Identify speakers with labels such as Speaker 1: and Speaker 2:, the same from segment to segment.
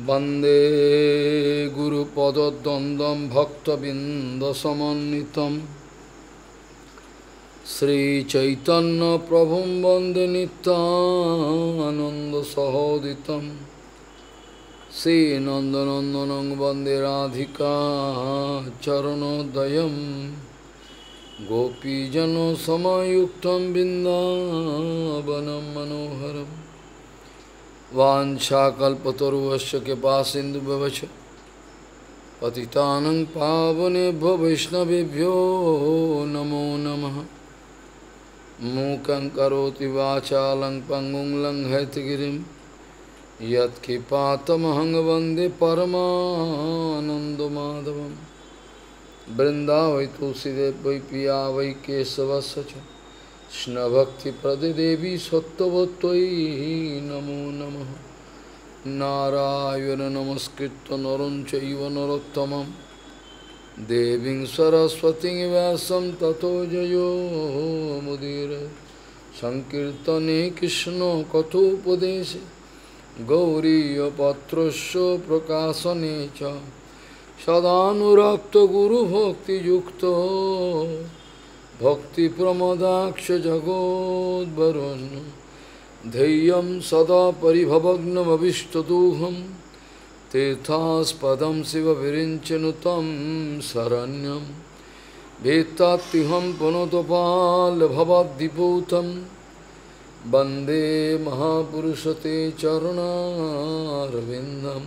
Speaker 1: वंदे वन्दे गुरुपदद्वन्द्वं भक्तबिन्दसमन्वितं श्रीचैतन्यप्रभुं वन्दे नित्यानन्दसहोदितं श्रीनन्दनन्दनं वन्दे राधिका गोपीजन गोपीजनसमयुक्तं बिन्दावनं मनोहरम् वाशाकल्पतरुवश कृपा सिंधु पति पावने वैष्णवभ्यो नमो नम मूक करोति वाचालं पङ्गुं वंदे परमाधव वन्दे वै तुलसीदेव वै पिया वै কৃষ্ণভক্তিপ্রদে দেবী সত্যবত্যই নমো নম নারায়ণ নমস্কৃত নরম নরোত্তম দেবী সরস্বতী ব্যাসম তথো জয়োমুদীর সংকীর্তনে কৃষ্ণ কথোপদেশে গৌরীপত্রস্য প্রকাশনে চ সদানুরক্ত গুরুভক্তিযুক্ত भक्तिप्रमदाक्ष जगोद्वरुन् धैर्यं सदा परिभवग्नमभिष्टदूहं तीर्थास्पदं शिवविरिञ्चनुतं शरण्यं वेत्तात्तिहं पुनतपालभवाद्दिपूतं वन्दे महापुरुषते चरुणारविन्दं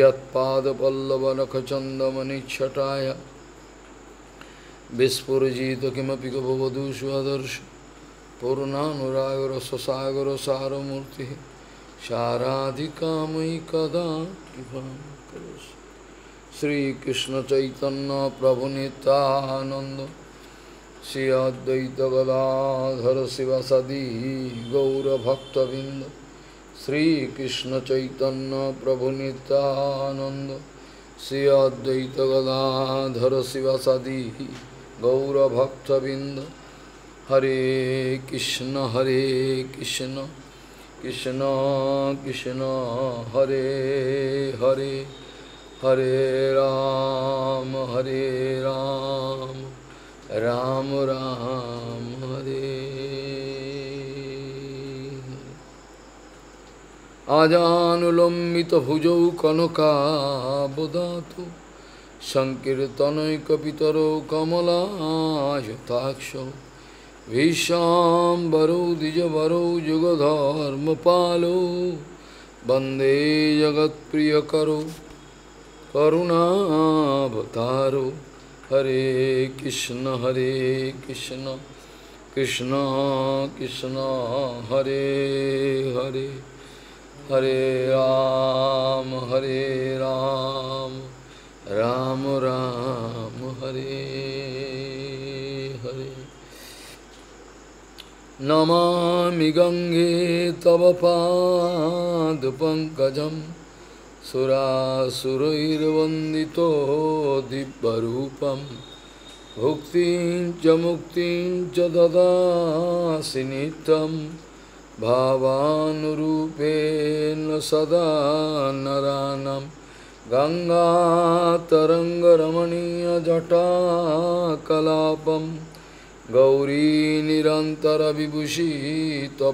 Speaker 1: यत्पादपल्लवनखचन्दमनिच्छटाय विस्फुजित किमपि कभवधूषु आदर्श पूर्णानुरागरससागरसारमूर्तिः शाराधिका मयि कदा कृपां करोसि श्रीकृष्णचैतन्यप्रभुनितानन्द श्री अद्वैतगदाधर शिवसदी गौरभक्तबिन्द श्रीकृष्णचैतन्यप्रभुनितानन्द श्री अद्वैतगदाधर शिवसदी গৌরভক্তবৃন্দ হরে কৃষ্ণ হরে কৃষ্ণ কৃষ্ণ কৃষ্ণ হরে হরে হরে রাম হরে রাম রাম রাম হরে আজানুলম্বিত ভুজৌ কনকাবদাতু संकीर्तनकर कमलाशताक्ष विषाबरौ द्विजरौ जुगधर्म पालो वंदे जगत प्रिय करो करुणा करुणावतारो हरे कृष्ण हरे कृष्ण कृष्ण कृष्ण हरे हरे हरे राम हरे राम, हरे राम राम राम हरे हरे नमामि गंगे तव पादपङ्कजं सुरासुरैर्वन्दितो दिव्यरूपं भुक्तिं च मुक्तिं च ददासि नित्यं भावानुरूपेण सदा नरानम् गंगा गङ्गातरङ्गरमणीयजटाकलापं गौरीनिरन्तरविभूषी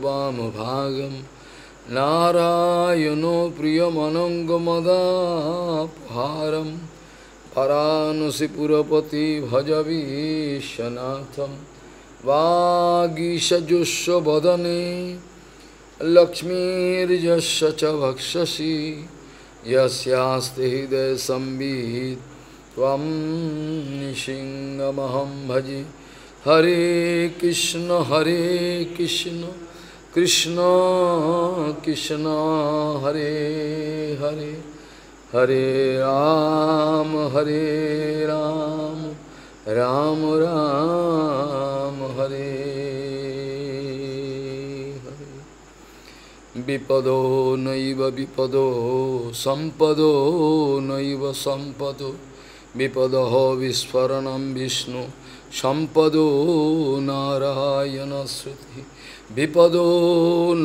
Speaker 1: भागम नारायणो प्रियमनङ्गमदापहारं परानुसिपुरपति भजवीशनाथं वागीशजुष्वदने लक्ष्मीर्यस्य च भक्षसि यस्यास्ति हृदय संबीत तम सिंहमहम भजे हरे कृष्ण हरे कृष्ण कृष्ण कृष्ण हरे हरे हरे राम हरे राम राम राम हरे বিপদ নৈব বিপদ সম্পদ নৈব সম্পদ বিপদ বিস্ফোরণম বিষ্ণু সম্পদ নারায়ণ শ্রুতি বিপদ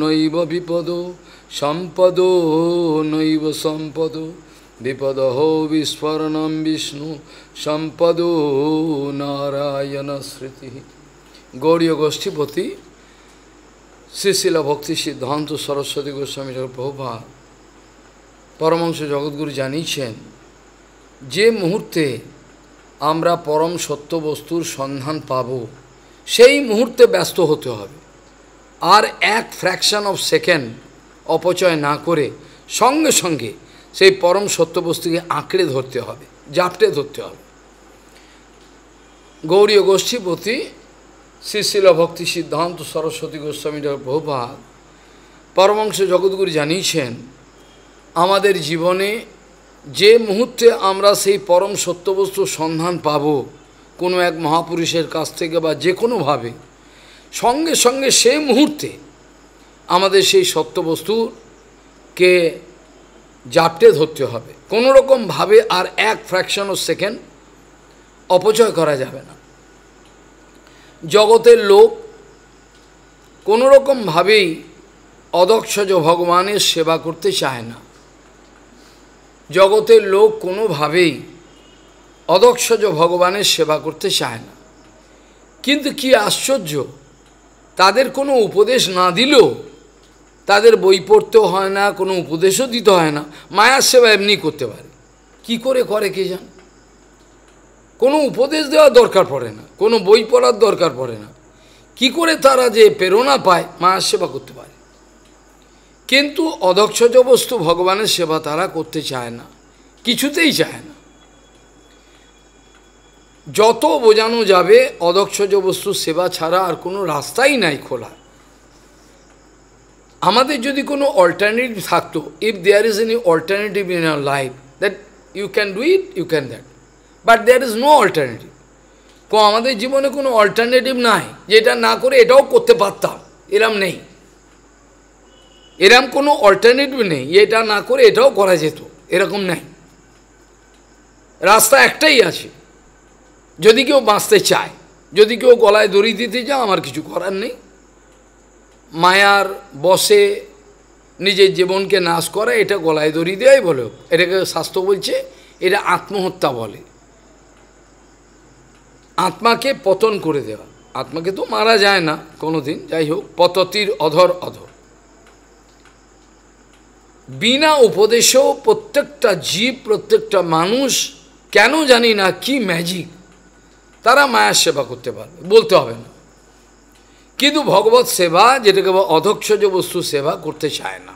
Speaker 1: নৈব বিপদ সম্পদ নৈব সম্পদ বিপদ বিস্ফোরণম বিষ্ণু সম্পদ নারায়ণ স্মৃতি গৌরীয় গোষ্ঠীপতি শ্রীশিলা ভক্তি সিদ্ধান্ত সরস্বতী গোস্বামী ঠাকুর প্রভুপা পরমাংশ জগৎগুরু জানিয়েছেন যে মুহূর্তে আমরা পরম সত্য বস্তুর সন্ধান পাব সেই মুহূর্তে ব্যস্ত হতে হবে আর এক ফ্র্যাকশান অফ সেকেন্ড অপচয় না করে সঙ্গে সঙ্গে সেই পরম সত্য বস্তুকে আঁকড়ে ধরতে হবে জাপটে ধরতে হবে গৌরীয় গোষ্ঠীপতি শ্রীশিল ভক্তি সিদ্ধান্ত সরস্বতী গোস্বামী প্রভুপাত পরমাংশ জগৎগুরু জানিয়েছেন আমাদের জীবনে যে মুহূর্তে আমরা সেই পরম সত্যবস্তু সন্ধান পাব কোনো এক মহাপুরুষের কাছ থেকে বা যে কোনোভাবে সঙ্গে সঙ্গে সে মুহূর্তে আমাদের সেই সত্যবস্তুকে জাপটে ধরতে হবে কোনো আর এক ফ্র্যাকশন ও সেকেন্ড অপচয় করা যাবে না জগতের লোক কোনোরকমভাবেই অদক্ষজ ভগবানের সেবা করতে চায় না জগতের লোক কোনোভাবেই অদক্ষজ ভগবানের সেবা করতে চায় না কিন্তু কি আশ্চর্য তাদের কোনো উপদেশ না দিলেও তাদের বই পড়তেও হয় না কোনো উপদেশও দিতে হয় না মায়ার সেবা এমনি করতে পারে কি করে করে কে জানে কোনো উপদেশ দেওয়া দরকার পড়ে না কোনো বই পড়ার দরকার পড়ে না কি করে তারা যে প্রেরণা পায় মায়ের সেবা করতে পারে কিন্তু অদক্ষজ বস্তু ভগবানের সেবা তারা করতে চায় না কিছুতেই চায় না যত বোঝানো যাবে অদক্ষজ বস্তু সেবা ছাড়া আর কোনো রাস্তাই নাই খোলা আমাদের যদি কোনো অল্টারনেটিভ থাকতো if there is any alternative in our life that you can do it you can that but there is no alternative কো আমাদের জীবনে কোনো অল্টারনেটিভ নাই যেটা না করে এটাও করতে পারতাম এরম নেই এরম কোনো অল্টারনেটিভ নেই এটা না করে এটাও করা যেত এরকম নেই রাস্তা একটাই আছে যদি কেউ বাঁচতে চায় যদি কেউ গলায় দড়ি দিতে চায় আমার কিছু করার নেই মায়ার বসে নিজের জীবনকে নাশ করা এটা গলায় দড়ি দেওয়াই বলে এটাকে স্বাস্থ্য বলছে এটা আত্মহত্যা বলে আত্মাকে পতন করে দেওয়া আত্মাকে তো মারা যায় না কোনো দিন যাই হোক পততির অধর অধর বিনা উপদেশেও প্রত্যেকটা জীব প্রত্যেকটা মানুষ কেন জানি না কি ম্যাজিক তারা মায়ার সেবা করতে পারবে বলতে হবে না কিন্তু ভগবত সেবা যেটাকে অধক্ষজ বস্তু সেবা করতে চায় না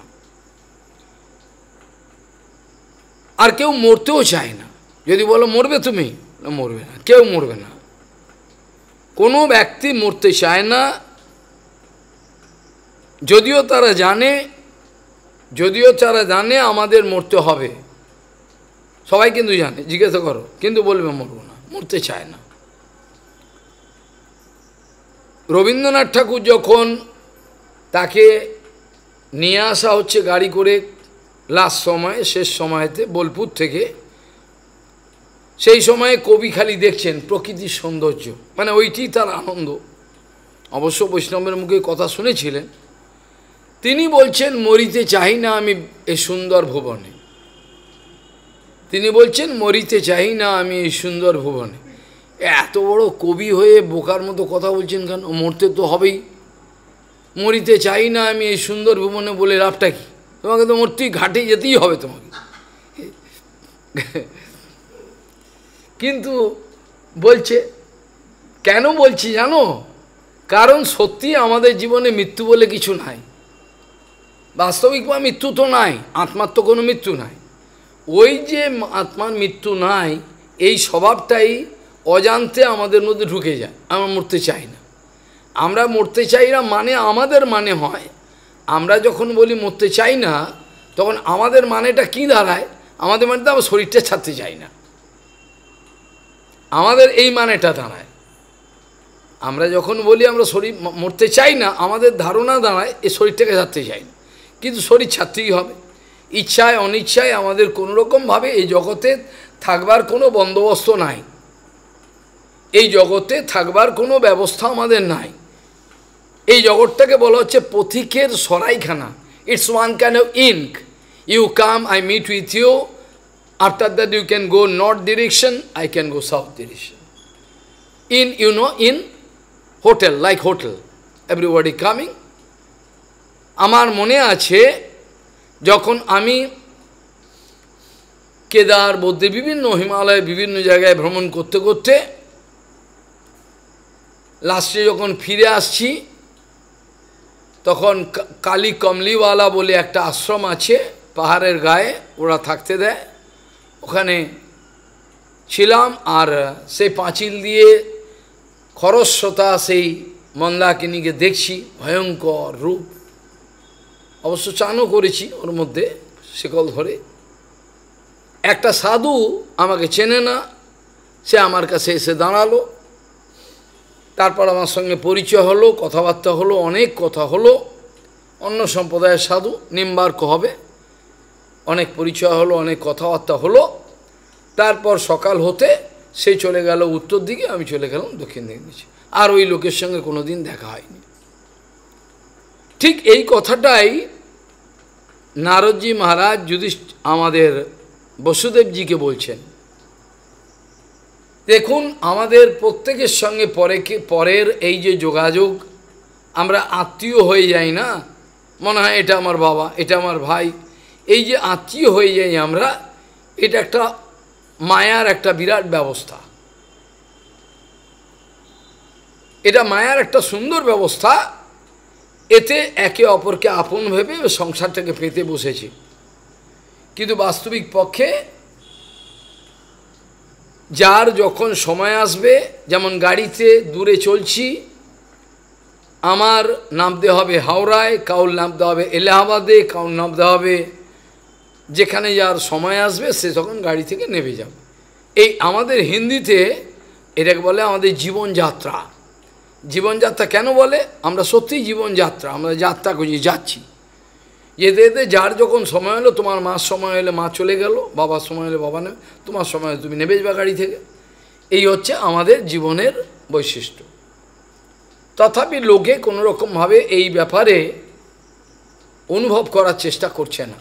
Speaker 1: আর কেউ মরতেও চায় না যদি বলো মরবে তুমি মরবে না কেউ মরবে না কোনো ব্যক্তি মরতে চায় না যদিও তারা জানে যদিও তারা জানে আমাদের মরতে হবে সবাই কিন্তু জানে জিজ্ঞাসা করো কিন্তু বলবে মরব না মরতে চায় না রবীন্দ্রনাথ ঠাকুর যখন তাকে নিয়ে আসা হচ্ছে গাড়ি করে লাস্ট সময়ে শেষ সময়তে বোলপুর থেকে সেই সময়ে কবি খালি দেখছেন প্রকৃতির সৌন্দর্য মানে ওইটি তার আনন্দ অবশ্য বৈষ্ণবের মুখে কথা শুনেছিলেন তিনি বলছেন মরিতে চাই না আমি এই সুন্দর ভুবনে তিনি বলছেন মরিতে চাই না আমি এই সুন্দর ভুবনে এত বড় কবি হয়ে বোকার মতো কথা বলছেন কেন মরতে তো হবেই মরিতে চাই না আমি এই সুন্দর ভুবনে বলে লাভটা কি তোমাকে তো মরতেই ঘাটে যেতেই হবে তোমাকে কিন্তু বলছে কেন বলছি জানো কারণ সত্যি আমাদের জীবনে মৃত্যু বলে কিছু নাই বাস্তবিক বা মৃত্যু তো নাই আত্মার তো কোনো মৃত্যু নাই ওই যে আত্মার মৃত্যু নাই এই স্বভাবটাই অজান্তে আমাদের মধ্যে ঢুকে যায় আমরা মরতে চাই না আমরা মরতে চাই না মানে আমাদের মানে হয় আমরা যখন বলি মরতে চাই না তখন আমাদের মানেটা কি দাঁড়ায় আমাদের মানে তো আমার শরীরটা ছাড়তে চাই না আমাদের এই মানেটা দাঁড়ায় আমরা যখন বলি আমরা শরীর মরতে চাই না আমাদের ধারণা দাঁড়ায় এই শরীরটাকে ছাড়তে চাই না কিন্তু শরীর ছাড়তেই হবে ইচ্ছায় অনিচ্ছায় আমাদের কোনোরকমভাবে এই জগতে থাকবার কোনো বন্দোবস্ত নাই এই জগতে থাকবার কোনো ব্যবস্থা আমাদের নাই এই জগৎটাকে বলা হচ্ছে পথিকের সরাইখানা it's one kind of inn you come I meet with you After that you can go north direction, I can go south direction. In, you know, in hotel, like hotel. Everybody coming. আমার মনে আছে যখন আমি কেদার বদ্যে বিভিন্ন হিমালয়ে বিভিন্ন জায়গায় ভ্রমণ করতে করতে লাস্টে যখন ফিরে আসছি তখন কালী কমলিওয়ালা বলে একটা আশ্রম আছে পাহাড়ের গায়ে ওরা থাকতে দেয় ওখানে ছিলাম আর সেই পাঁচিল দিয়ে খরস্রোতা সেই মন্দাকিনীকে দেখছি ভয়ঙ্কর রূপ অবশ্য চানও করেছি ওর মধ্যে শিকল ধরে একটা সাধু আমাকে চেনে না সে আমার কাছে এসে দাঁড়ালো তারপর আমার সঙ্গে পরিচয় হলো কথাবার্তা হলো অনেক কথা হলো অন্য সম্প্রদায়ের সাধু নিম্বার্ক হবে অনেক পরিচয় হলো অনেক কথাবার্তা হলো তারপর সকাল হতে সে চলে গেল উত্তর দিকে আমি চলে গেলাম দক্ষিণ দিকে আর ওই লোকের সঙ্গে কোনো দিন দেখা হয়নি ঠিক এই কথাটাই নারদজি মহারাজ যুধিষ্ঠ আমাদের বসুদেবজিকে বলছেন দেখুন আমাদের প্রত্যেকের সঙ্গে পরে পরের এই যে যোগাযোগ আমরা আত্মীয় হয়ে যাই না মনে হয় এটা আমার বাবা এটা আমার ভাই এই যে আত্মীয় হয়ে যাই আমরা এটা একটা মায়ার একটা বিরাট ব্যবস্থা এটা মায়ার একটা সুন্দর ব্যবস্থা এতে একে অপরকে আপন ভেবে সংসারটাকে পেতে বসেছে কিন্তু বাস্তবিক পক্ষে যার যখন সময় আসবে যেমন গাড়িতে দূরে চলছি আমার নামতে হবে হাওড়ায় কাউর নামতে হবে এলাহাবাদে কাউর নামতে হবে যেখানে যার সময় আসবে সে তখন গাড়ি থেকে নেমে যাবে এই আমাদের হিন্দিতে এটাকে বলে আমাদের জীবনযাত্রা জীবনযাত্রা কেন বলে আমরা সত্যি জীবনযাত্রা আমরা যাত্রা খুঁজে যাচ্ছি যেতে যেতে যার যখন সময় হলো তোমার মার সময় হলে মা চলে গেল বাবার সময় হলে বাবা নেবে তোমার সময় তুমি নেবে যাবে গাড়ি থেকে এই হচ্ছে আমাদের জীবনের বৈশিষ্ট্য তথাপি লোকে কোনোরকমভাবে এই ব্যাপারে অনুভব করার চেষ্টা করছে না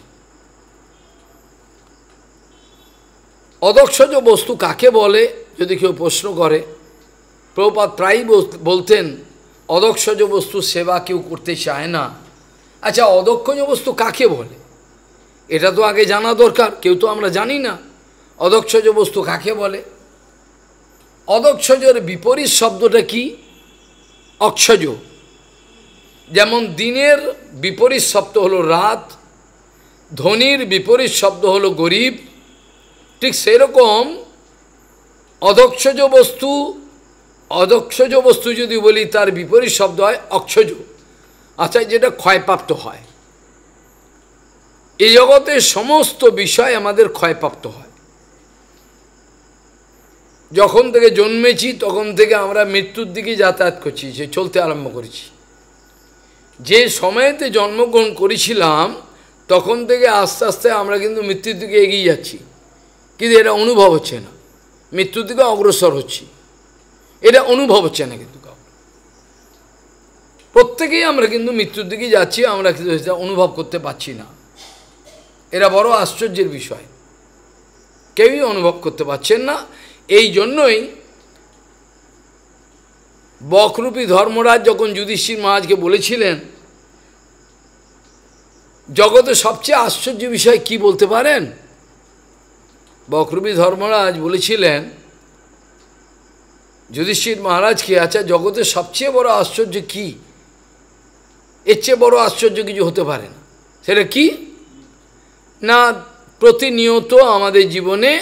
Speaker 1: অদক্ষজ বস্তু কাকে বলে যদি কেউ প্রশ্ন করে প্রপাত প্রায়ই বলতেন অদক্ষজ বস্তু সেবা কেউ করতে চায় না আচ্ছা অদক্ষজ বস্তু কাকে বলে এটা তো আগে জানা দরকার কেউ তো আমরা জানি না অদক্ষজ বস্তু কাকে বলে অদক্ষজর বিপরীত শব্দটা কি অক্ষজ যেমন দিনের বিপরীত শব্দ হলো রাত ধনির বিপরীত শব্দ হলো গরিব ঠিক সেরকম অধক্ষজ বস্তু অদক্ষজ বস্তু যদি বলি তার বিপরীত শব্দ হয় অক্ষজ আচ্ছা যেটা ক্ষয়প্রাপ্ত হয় এই জগতের সমস্ত বিষয় আমাদের ক্ষয়প্রাপ্ত হয় যখন থেকে জন্মেছি তখন থেকে আমরা মৃত্যুর দিকে যাতায়াত করছি সে চলতে আরম্ভ করেছি যে সময়তে জন্মগ্রহণ করেছিলাম তখন থেকে আস্তে আস্তে আমরা কিন্তু মৃত্যুর দিকে এগিয়ে যাচ্ছি কিন্তু এটা অনুভব হচ্ছে না মৃত্যুর দিকে অগ্রসর হচ্ছি এটা অনুভব হচ্ছে না কিন্তু কাউকে প্রত্যেকেই আমরা কিন্তু মৃত্যুর দিকে যাচ্ছি আমরা কিন্তু অনুভব করতে পারছি না এরা বড় আশ্চর্যের বিষয় কেউই অনুভব করতে পারছেন না এই জন্যই বকরূপী ধর্মরাজ যখন যুধিষ্ঠির মহাজকে বলেছিলেন জগতে সবচেয়ে আশ্চর্য বিষয় কি বলতে পারেন বক্রবী ধর্মরাজ বলেছিলেন যুধিষ্ঠির মহারাজকে আচ্ছা জগতের সবচেয়ে বড় আশ্চর্য কি এর চেয়ে বড় আশ্চর্য কিছু হতে পারে না সেটা কি না প্রতিনিয়ত আমাদের জীবনে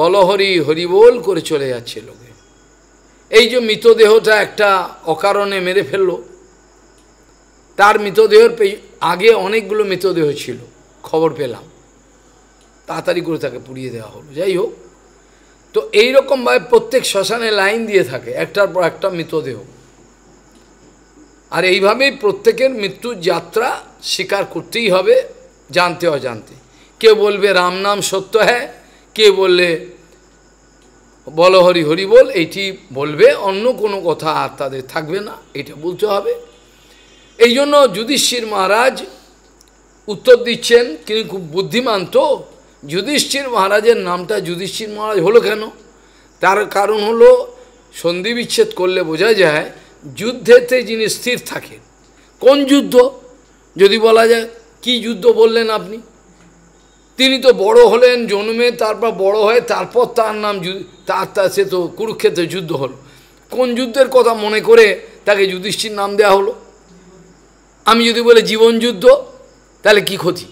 Speaker 1: বলহরি হরিবোল করে চলে যাচ্ছে লোকে এই যে মৃতদেহটা একটা অকারণে মেরে ফেললো তার মৃতদেহের আগে অনেকগুলো মৃতদেহ ছিল খবর পেলাম তাড়াতাড়ি করে তাকে পুড়িয়ে দেওয়া হলো যাই হোক তো এইরকমভাবে প্রত্যেক শ্মশানে লাইন দিয়ে থাকে একটার পর একটা মৃতদেহ আর এইভাবেই প্রত্যেকের মৃত্যুর যাত্রা স্বীকার করতেই হবে জানতে অজান্তে কেউ বলবে রাম নাম সত্য হ্যাঁ কে বললে বল হরি হরি বল এইটি বলবে অন্য কোনো কথা আর তাদের থাকবে না এটা বলতে হবে এই জন্য যুধিষ্ঠির মহারাজ উত্তর দিচ্ছেন তিনি খুব বুদ্ধিমান তো যুধিষ্ঠির মহারাজের নামটা যুধিষ্ঠির মহারাজ হলো কেন তার কারণ হলো সন্ধি বিচ্ছেদ করলে বোঝা যায় যুদ্ধেতে যিনি স্থির থাকেন কোন যুদ্ধ যদি বলা যায় কি যুদ্ধ বললেন আপনি তিনি তো বড় হলেন জন্মে তারপর বড় হয়ে তারপর তার নাম তার তার সে তো কুরুক্ষেত্রে যুদ্ধ হলো কোন যুদ্ধের কথা মনে করে তাকে যুধিষ্ঠির নাম দেয়া হলো আমি যদি বলে জীবন যুদ্ধ তাহলে কি ক্ষতি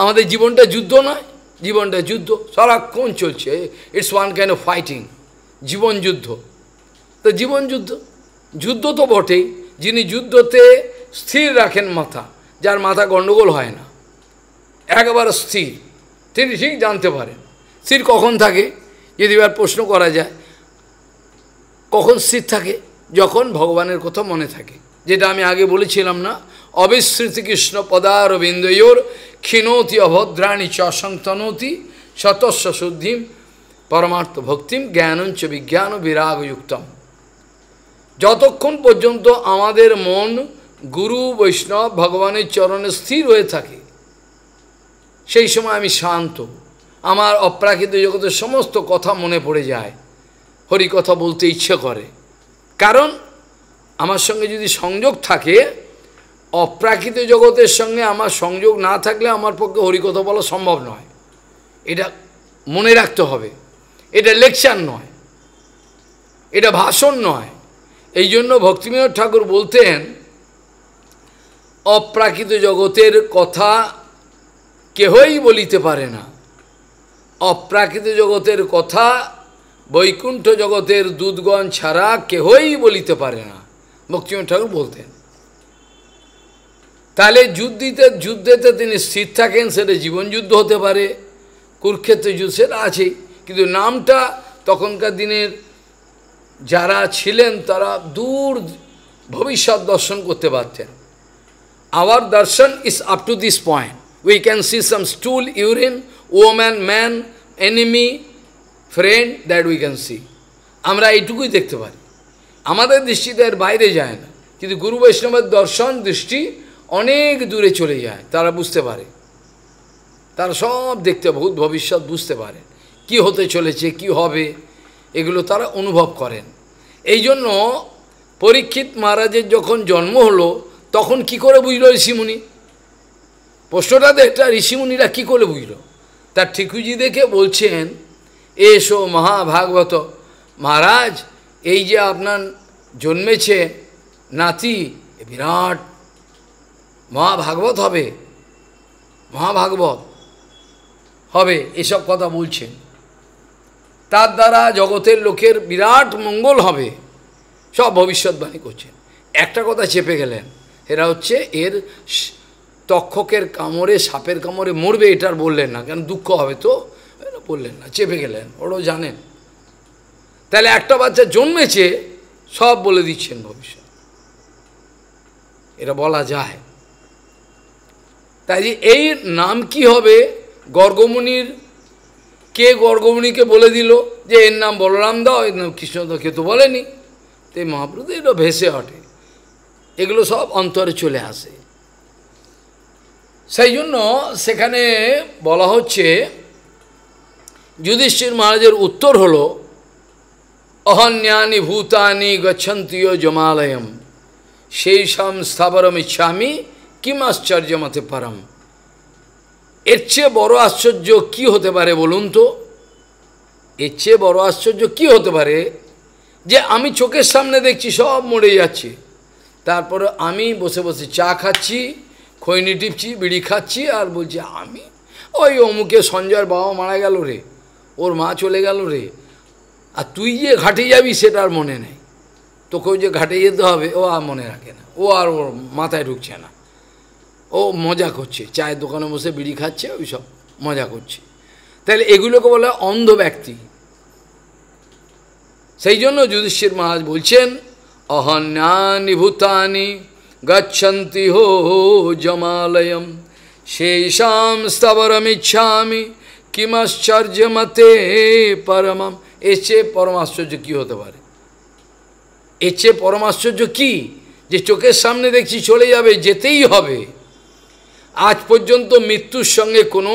Speaker 1: আমাদের জীবনটা যুদ্ধ নয় জীবনটা যুদ্ধ সারাক্ষণ চলছে it's one kind of fighting জীবন যুদ্ধ তো জীবন যুদ্ধ যুদ্ধ তো বটেই যিনি যুদ্ধতে স্থির রাখেন মাথা যার মাথা গণ্ডগোল হয় না একবার স্থির তিনি ঠিক জানতে পারেন স্থির কখন থাকে যদি এবার প্রশ্ন করা যায় কখন স্থির থাকে যখন ভগবানের কথা মনে থাকে যেটা আমি আগে বলেছিলাম না অবিস্মৃতি কৃষ্ণ বিন্দুয়োর ক্ষীণতি অভদ্রাণী চসংতনতি সতস্ব শুদ্ধিম পরমার্থ ভক্তিম জ্ঞানঞ্চ বিজ্ঞান বিরাগযুক্তম যতক্ষণ পর্যন্ত আমাদের মন গুরু বৈষ্ণব ভগবানের চরণে স্থির হয়ে থাকে সেই সময় আমি শান্ত আমার অপ্রাকৃত জগতের সমস্ত কথা মনে পড়ে যায় হরি কথা বলতে ইচ্ছে করে কারণ আমার সঙ্গে যদি সংযোগ থাকে অপ্রাকৃত জগতের সঙ্গে আমার সংযোগ না থাকলে আমার পক্ষে হরিকথা বলা সম্ভব নয় এটা মনে রাখতে হবে এটা লেকচার নয় এটা ভাষণ নয় এই জন্য ভক্তিবিনোদ ঠাকুর বলতেন অপ্রাকৃত জগতের কথা কেহই বলিতে পারে না অপ্রাকৃত জগতের কথা বৈকুণ্ঠ জগতের দুধগণ ছাড়া কেহই বলিতে পারে না ভক্তিবিনোদ ঠাকুর বলতেন তাহলে যুদ্ধিতে যুদ্ধেতে তিনি স্থির থাকেন সেটা জীবনযুদ্ধ হতে পারে কুরুক্ষেত্র যুদ্ধ সেটা আছেই কিন্তু নামটা তখনকার দিনের যারা ছিলেন তারা দূর ভবিষ্যৎ দর্শন করতে পারতেন our darshan is up to this point we can see some stool urine woman man enemy friend that we can see আমরা এইটুকুই দেখতে পারি আমাদের দৃষ্টিতে এর বাইরে যায় না কিন্তু গুরু বৈষ্ণবের দর্শন দৃষ্টি অনেক দূরে চলে যায় তারা বুঝতে পারে তারা সব দেখতে ভূত ভবিষ্যৎ বুঝতে পারে কি হতে চলেছে কি হবে এগুলো তারা অনুভব করেন এই জন্য পরীক্ষিত মহারাজের যখন জন্ম হলো তখন কি করে বুঝলো ঋষিমুনি দেখ এটা ঋষিমুনিরা কি করে বুঝলো তার ঠিকুজি দেখে বলছেন এসো মহাভাগবত মহারাজ এই যে আপনার জন্মেছে নাতি বিরাট মহাভাগবত হবে মহাভাগবত হবে এসব কথা বলছেন তার দ্বারা জগতের লোকের বিরাট মঙ্গল হবে সব ভবিষ্যৎবাণী করছেন একটা কথা চেপে গেলেন এরা হচ্ছে এর তক্ষকের কামড়ে সাপের কামড়ে মরবে এটার বললেন না কেন দুঃখ হবে তো বললেন না চেপে গেলেন ওরাও জানেন তাহলে একটা বাচ্চা জন্মেছে সব বলে দিচ্ছেন ভবিষ্যৎ এটা বলা যায় কাজে এই নাম কি হবে গর্গমণির কে গর্গমণিকে বলে দিল যে এর নাম বলরাম দাও এর নাম কৃষ্ণ দাও কেউ তো বলেনি তো এই মহাপ্রভু এটা ভেসে হটে এগুলো সব অন্তরে চলে আসে সেই জন্য সেখানে বলা হচ্ছে যুধিষ্ঠির মহারাজের উত্তর হল অহন্যানি ভূতানি গচ্ছন্তীয় জমালয়ম সেই সাম স্থাবরম ইচ্ছামি কিম আশ্চর্য মতে পারাম এর চেয়ে বড় আশ্চর্য কি হতে পারে বলুন তো এর চেয়ে বড় আশ্চর্য কি হতে পারে যে আমি চোখের সামনে দেখছি সব মরে যাচ্ছে তারপরে আমি বসে বসে চা খাচ্ছি খৈনি টিপছি বিড়ি খাচ্ছি আর বলছি আমি ওই অমুকে সঞ্জয়ের বাবা মারা গেল রে ওর মা চলে গেল রে আর তুই যে ঘাটে যাবি সেটা আর মনে নেই তোকেও যে ঘাটে যেতে হবে ও আর মনে রাখে না ও আর ওর মাথায় ঢুকছে না ও মজা করছে চায়ের দোকানে বসে বিড়ি খাচ্ছে ওই সব মজা করছে তাহলে এগুলোকে বলে অন্ধ ব্যক্তি সেই জন্য যুধিষ্ঠির মহারাজ বলছেন অহন্যানি ভূতানি গচ্ছন্তি হো জমালয়ম শেষাম স্থাবরমিচ্ছামি কিমাশ্চর্য মতে পরমাম এসে পরমাশ্চর্য কী হতে পারে এর চেয়ে পরমাশ্চর্য কী যে চোখের সামনে দেখছি চলে যাবে যেতেই হবে আজ পর্যন্ত মৃত্যুর সঙ্গে কোনো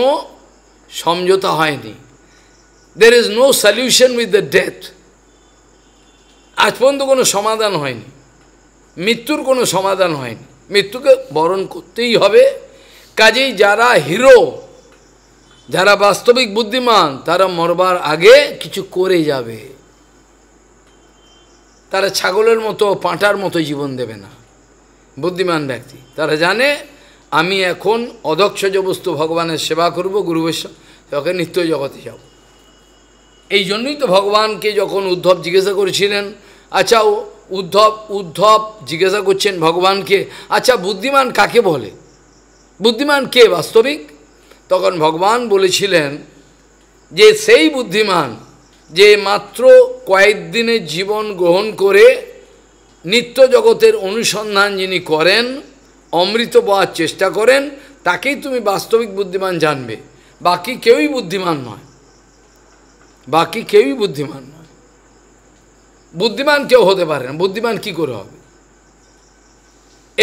Speaker 1: সমঝোতা হয়নি there is no solution with the death আজ পর্যন্ত কোনো সমাধান হয়নি মৃত্যুর কোনো সমাধান হয়নি মৃত্যুকে বরণ করতেই হবে কাজেই যারা হিরো যারা বাস্তবিক বুদ্ধিমান তারা মরবার আগে কিছু করে যাবে তারা ছাগলের মতো পাঁটার মতো জীবন দেবে না বুদ্ধিমান ব্যক্তি তারা জানে আমি এখন অদক্ষজ বস্তু ভগবানের সেবা করব গুরু বৈষ্ণব নিত্য জগতে যাব এই জন্যই তো ভগবানকে যখন উদ্ধব জিজ্ঞাসা করেছিলেন আচ্ছা উদ্ধব উদ্ধব জিজ্ঞাসা করছেন ভগবানকে আচ্ছা বুদ্ধিমান কাকে বলে বুদ্ধিমান কে বাস্তবিক তখন ভগবান বলেছিলেন যে সেই বুদ্ধিমান যে মাত্র কয়েকদিনের জীবন গ্রহণ করে নিত্য জগতের অনুসন্ধান যিনি করেন অমৃত পাওয়ার চেষ্টা করেন তাকেই তুমি বাস্তবিক বুদ্ধিমান জানবে বাকি কেউই বুদ্ধিমান নয় বাকি কেউই বুদ্ধিমান নয় বুদ্ধিমান কেউ হতে পারে না বুদ্ধিমান কি করে হবে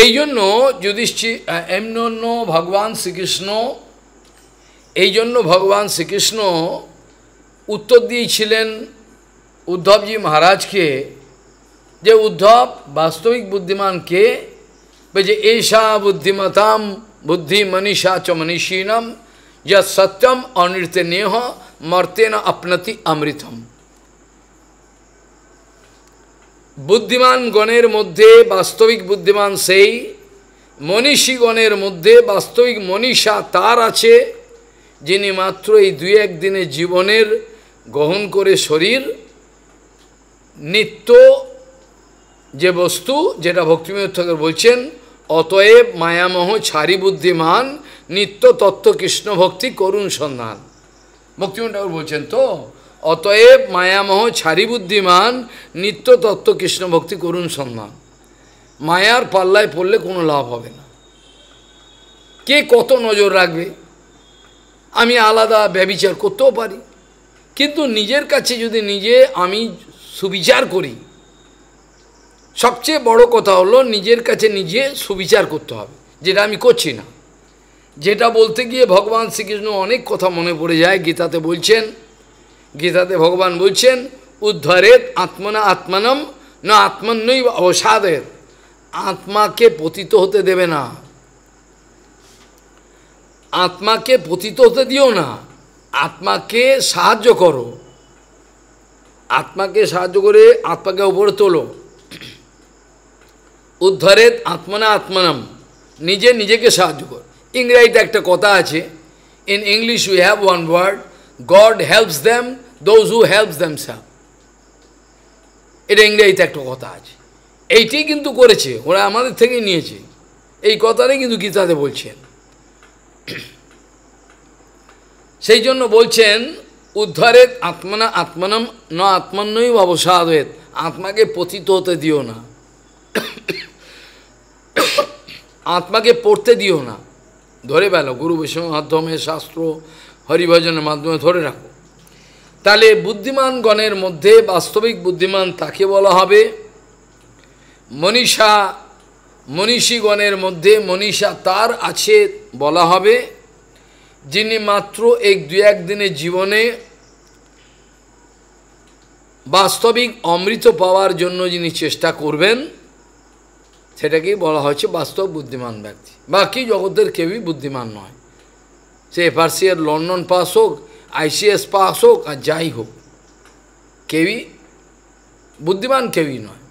Speaker 1: এই জন্য যুধিষ্ঠি এমন অন্য ভগবান শ্রীকৃষ্ণ এই জন্য ভগবান শ্রীকৃষ্ণ উত্তর দিয়েছিলেন উদ্ধবজি মহারাজকে যে উদ্ধব বাস্তবিক বুদ্ধিমানকে যে এষা বুদ্ধিমতাম বুদ্ধি মনীষা চ মনীষীনম যা সত্যম অনৃত নেহ মর্তে না আপনতি অমৃতম বুদ্ধিমান গণের মধ্যে বাস্তবিক বুদ্ধিমান সেই মনীষীগণের মধ্যে বাস্তবিক মনীষা তার আছে যিনি মাত্র এই দুই একদিনে জীবনের গ্রহণ করে শরীর নিত্য যে বস্তু যেটা ভক্তিমীর ঠাকুর বলছেন অতএব মায়ামহ ছাড়ি বুদ্ধিমান নিত্য তত্ত্ব কৃষ্ণ ভক্তি করুণ সন্ধান ভক্তিমন ঠাকুর বলছেন তো অতএব মায়ামহ ছাড়ি বুদ্ধিমান নিত্য তত্ত্ব কৃষ্ণ ভক্তি করুণ সন্ধান মায়ার পাল্লায় পড়লে কোনো লাভ হবে না কে কত নজর রাখবে আমি আলাদা ব্যবিচার করতেও পারি কিন্তু নিজের কাছে যদি নিজে আমি সুবিচার করি সবচেয়ে বড় কথা হলো নিজের কাছে নিজে সুবিচার করতে হবে যেটা আমি করছি না যেটা বলতে গিয়ে ভগবান শ্রীকৃষ্ণ অনেক কথা মনে পড়ে যায় গীতাতে বলছেন গীতাতে ভগবান বলছেন উদ্ধারের আত্মনা আত্মানম না আত্মান্নই অবসাদের আত্মাকে পতিত হতে দেবে না আত্মাকে পতিত হতে দিও না আত্মাকে সাহায্য করো আত্মাকে সাহায্য করে আত্মাকে উপরে তোলো উদ্ধরেত আত্মনা আত্মানাম নিজে নিজেকে সাহায্য কর ইংরাজিতে একটা কথা আছে in English we have one word God helps them those who helps themselves এটা ইংরাজিতে একটা কথা আছে এইটি কিন্তু করেছে ওরা আমাদের থেকেই নিয়েছে এই কথাটাই কিন্তু গীতাতে বলছেন সেই জন্য বলছেন উদ্ধারেত আত্মনা আত্মানম ন আত্মান্নই অবসাদ আত্মাকে পতিত হতে দিও না আত্মাকে পড়তে দিও না ধরে বেলো গুরু বৈষ্ণব মাধ্যমে শাস্ত্র হরিভজনের মাধ্যমে ধরে রাখো তাহলে বুদ্ধিমান গণের মধ্যে বাস্তবিক বুদ্ধিমান তাকে বলা হবে মনীষা মনীষীগণের মধ্যে মনীষা তার আছে বলা হবে যিনি মাত্র এক দু একদিনের জীবনে বাস্তবিক অমৃত পাওয়ার জন্য যিনি চেষ্টা করবেন সেটাকেই বলা হয়েছে বাস্তব বুদ্ধিমান ব্যক্তি বাকি জগতের কেউই বুদ্ধিমান নয় সে এফআরসিএর লন্ডন পাস হোক আইসিএস পাস হোক আর যাই হোক কেউই বুদ্ধিমান কেউই নয়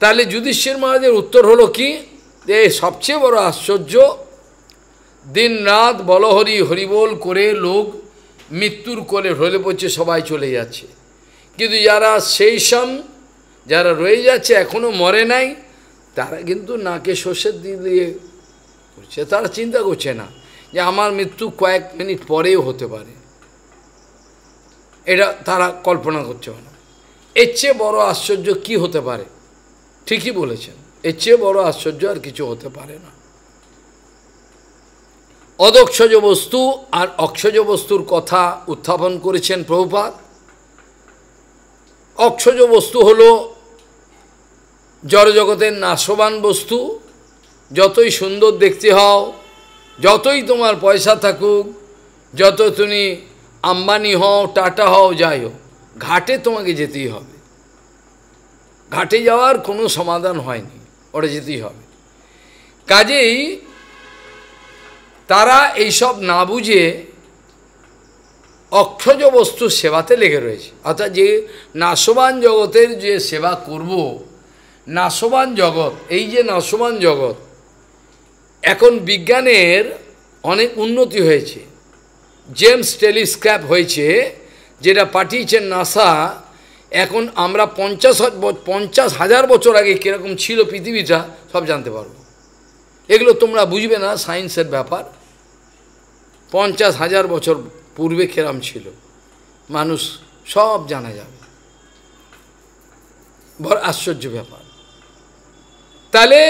Speaker 1: তাহলে যুধিষ্ঠির মহারাজের উত্তর হলো কি যে সবচেয়ে বড় আশ্চর্য দিন রাত বলহরি হরিবোল করে লোক মৃত্যুর করে হলে পড়ছে সবাই চলে যাচ্ছে কিন্তু যারা সেই সম যারা রয়ে যাচ্ছে এখনও মরে নাই তারা কিন্তু নাকে শস্যের দিয়ে করছে তারা চিন্তা করছে না যে আমার মৃত্যু কয়েক মিনিট পরেও হতে পারে এটা তারা কল্পনা করছে না এর চেয়ে বড় আশ্চর্য কি হতে পারে ঠিকই বলেছেন এর চেয়ে বড় আশ্চর্য আর কিছু হতে পারে না অদক্ষজ বস্তু আর অক্ষজ বস্তুর কথা উত্থাপন করেছেন প্রভুপাত অক্ষজ বস্তু হল জড়জগতের নাশবান বস্তু যতই সুন্দর দেখতে হও যতই তোমার পয়সা থাকুক যত তুমি আম্বানি হও টাটা হও যাই হোক ঘাটে তোমাকে যেতেই হবে ঘাটে যাওয়ার কোনো সমাধান হয়নি ওটা যেতেই হবে কাজেই তারা এইসব না বুঝে অক্ষজ বস্তু সেবাতে লেগে রয়েছে অর্থাৎ যে নাশবান জগতের যে সেবা করব নাশবান জগৎ এই যে নাশবান জগৎ এখন বিজ্ঞানের অনেক উন্নতি হয়েছে জেমস টেলিস্ক্যাপ হয়েছে যেটা পাঠিয়েছেন নাসা এখন আমরা পঞ্চাশ পঞ্চাশ হাজার বছর আগে কীরকম ছিল পৃথিবীটা সব জানতে পারবো এগুলো তোমরা বুঝবে না সায়েন্সের ব্যাপার পঞ্চাশ হাজার বছর পূর্বে কেরাম ছিল মানুষ সব জানা যাবে বড় আশ্চর্য ব্যাপার তাহলে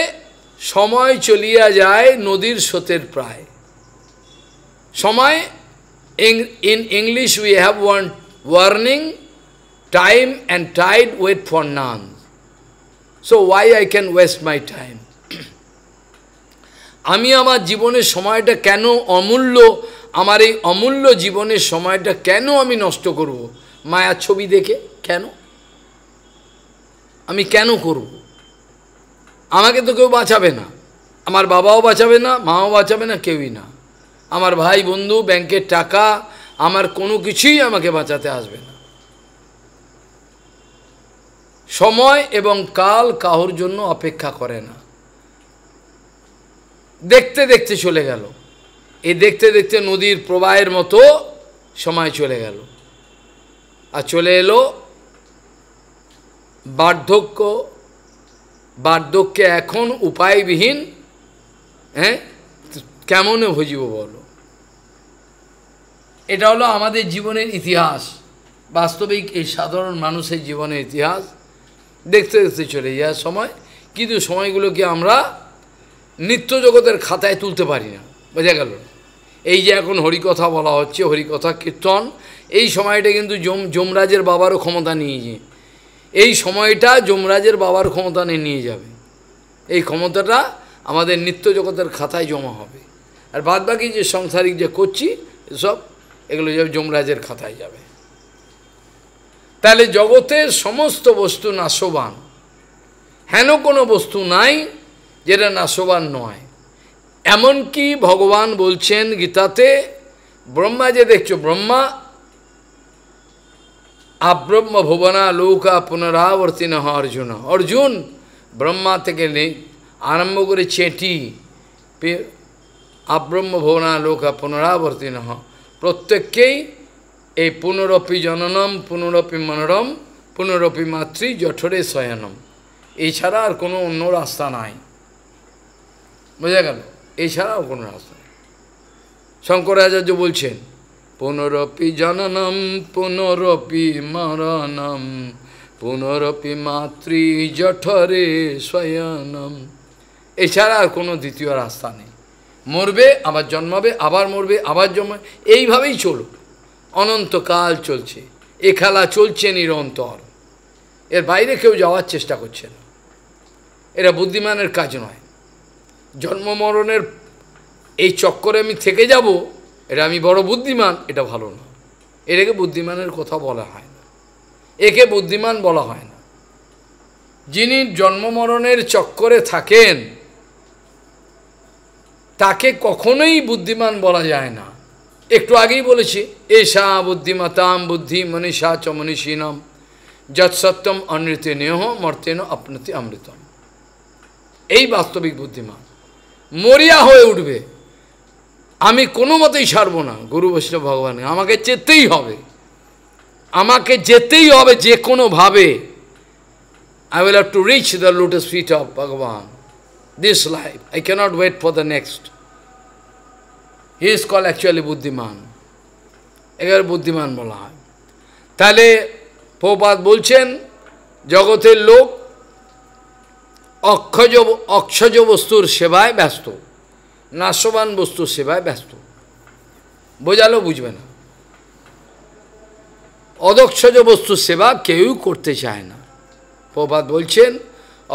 Speaker 1: সময় চলিয়া যায় নদীর স্রোতের প্রায় সময় in English we have one warning time and tide wait for none so why I can waste my time আমি আমার জীবনের সময়টা কেন অমূল্য আমার এই অমূল্য জীবনের সময়টা কেন আমি নষ্ট করব মায়ার ছবি দেখে কেন আমি কেন করব আমাকে তো কেউ বাঁচাবে না আমার বাবাও বাঁচাবে না মাও বাঁচাবে না কেউই না আমার ভাই বন্ধু ব্যাংকের টাকা আমার কোনো কিছুই আমাকে বাঁচাতে আসবে না সময় এবং কাল কাহর জন্য অপেক্ষা করে না দেখতে দেখতে চলে গেল এ দেখতে দেখতে নদীর প্রবাহের মতো সময় চলে গেল আর চলে এলো বার্ধক্য বার্ধক্যে এখন উপায়বিহীন হ্যাঁ কেমনে ভজিব বলো এটা হলো আমাদের জীবনের ইতিহাস বাস্তবিক এই সাধারণ মানুষের জীবনের ইতিহাস দেখতে দেখতে চলে যাওয়ার সময় কিন্তু সময়গুলোকে আমরা নিত্য জগতের খাতায় তুলতে পারি না বোঝা গেল না এই যে এখন হরিকথা বলা হচ্ছে হরিকথা কীর্তন এই সময়টা কিন্তু যম যমরাজের বাবারও ক্ষমতা নিয়ে যে এই সময়টা যমরাজের বাবার ক্ষমতা নিয়ে যাবে এই ক্ষমতাটা আমাদের নিত্য জগতের খাতায় জমা হবে আর বাদ বাকি যে সংসারিক যে করছি এসব এগুলো যাবে যমরাজের খাতায় যাবে তাহলে জগতের সমস্ত বস্তু নাশবান হেন কোনো বস্তু নাই যেটা নাশবান নয় এমনকি ভগবান বলছেন গীতাতে ব্রহ্মা যে দেখছো ব্রহ্মা আব্রহ্ম ভুবনা লৌকা পুনরাবর্তী নহ অর্জুন অর্জুন ব্রহ্মা থেকে নেই আরম্ভ করে চেটি আব্রহ্ম ভুবনা লৌকা পুনরাবর্তী নহ প্রত্যেককেই এই পুনরপি জননম পুনরপি মনোরম পুনরপি মাতৃ জঠরে শয়নম এছাড়া আর কোনো অন্য রাস্তা নাই বোঝা গেল এছাড়াও কোনো রাস্তা নেই শঙ্করাচার্য বলছেন পুনরপি জননম পুনরপি মরণম পুনরপি মাতৃ জঠরে স্বয়নম এছাড়া আর কোনো দ্বিতীয় রাস্তা নেই মরবে আবার জন্মাবে আবার মরবে আবার জন্মাবে এইভাবেই চলুক অনন্তকাল চলছে এ খেলা চলছে নিরন্তর এর বাইরে কেউ যাওয়ার চেষ্টা করছে না এটা বুদ্ধিমানের কাজ নয় জন্মমরণের এই চক্করে আমি থেকে যাব এটা আমি বড় বুদ্ধিমান এটা ভালো না এটাকে বুদ্ধিমানের কথা বলা হয় না একে বুদ্ধিমান বলা হয় না যিনি জন্মমরণের চক্করে থাকেন তাকে কখনোই বুদ্ধিমান বলা যায় না একটু আগেই বলেছি এষা বুদ্ধিমতাম বুদ্ধি মনীষা চ মনীষীনাম যৎসত্যম অনৃতে নেহ মর্তেন অপনতি অমৃতম এই বাস্তবিক বুদ্ধিমান মরিয়া হয়ে উঠবে আমি কোনো মতেই সারবো না গুরু বৈষ্ণব ভগবান আমাকে যেতেই হবে আমাকে যেতেই হবে যে কোনোভাবে I will have to reach the lotus feet of Bhagavan this life I can't wait for the next he is call actually বুদ্ধিমান এবার বুদ্ধিমান বলা হয় তাহলে প্রপাত বলছেন জগতের লোক অক্ষজ অক্ষজ বস্তুর সেবায় ব্যস্ত নাশবান বস্তুর সেবায় ব্যস্ত বোঝালো বুঝবে না অদক্ষজ বস্তুর সেবা কেউই করতে চায় না প্রভাত বলছেন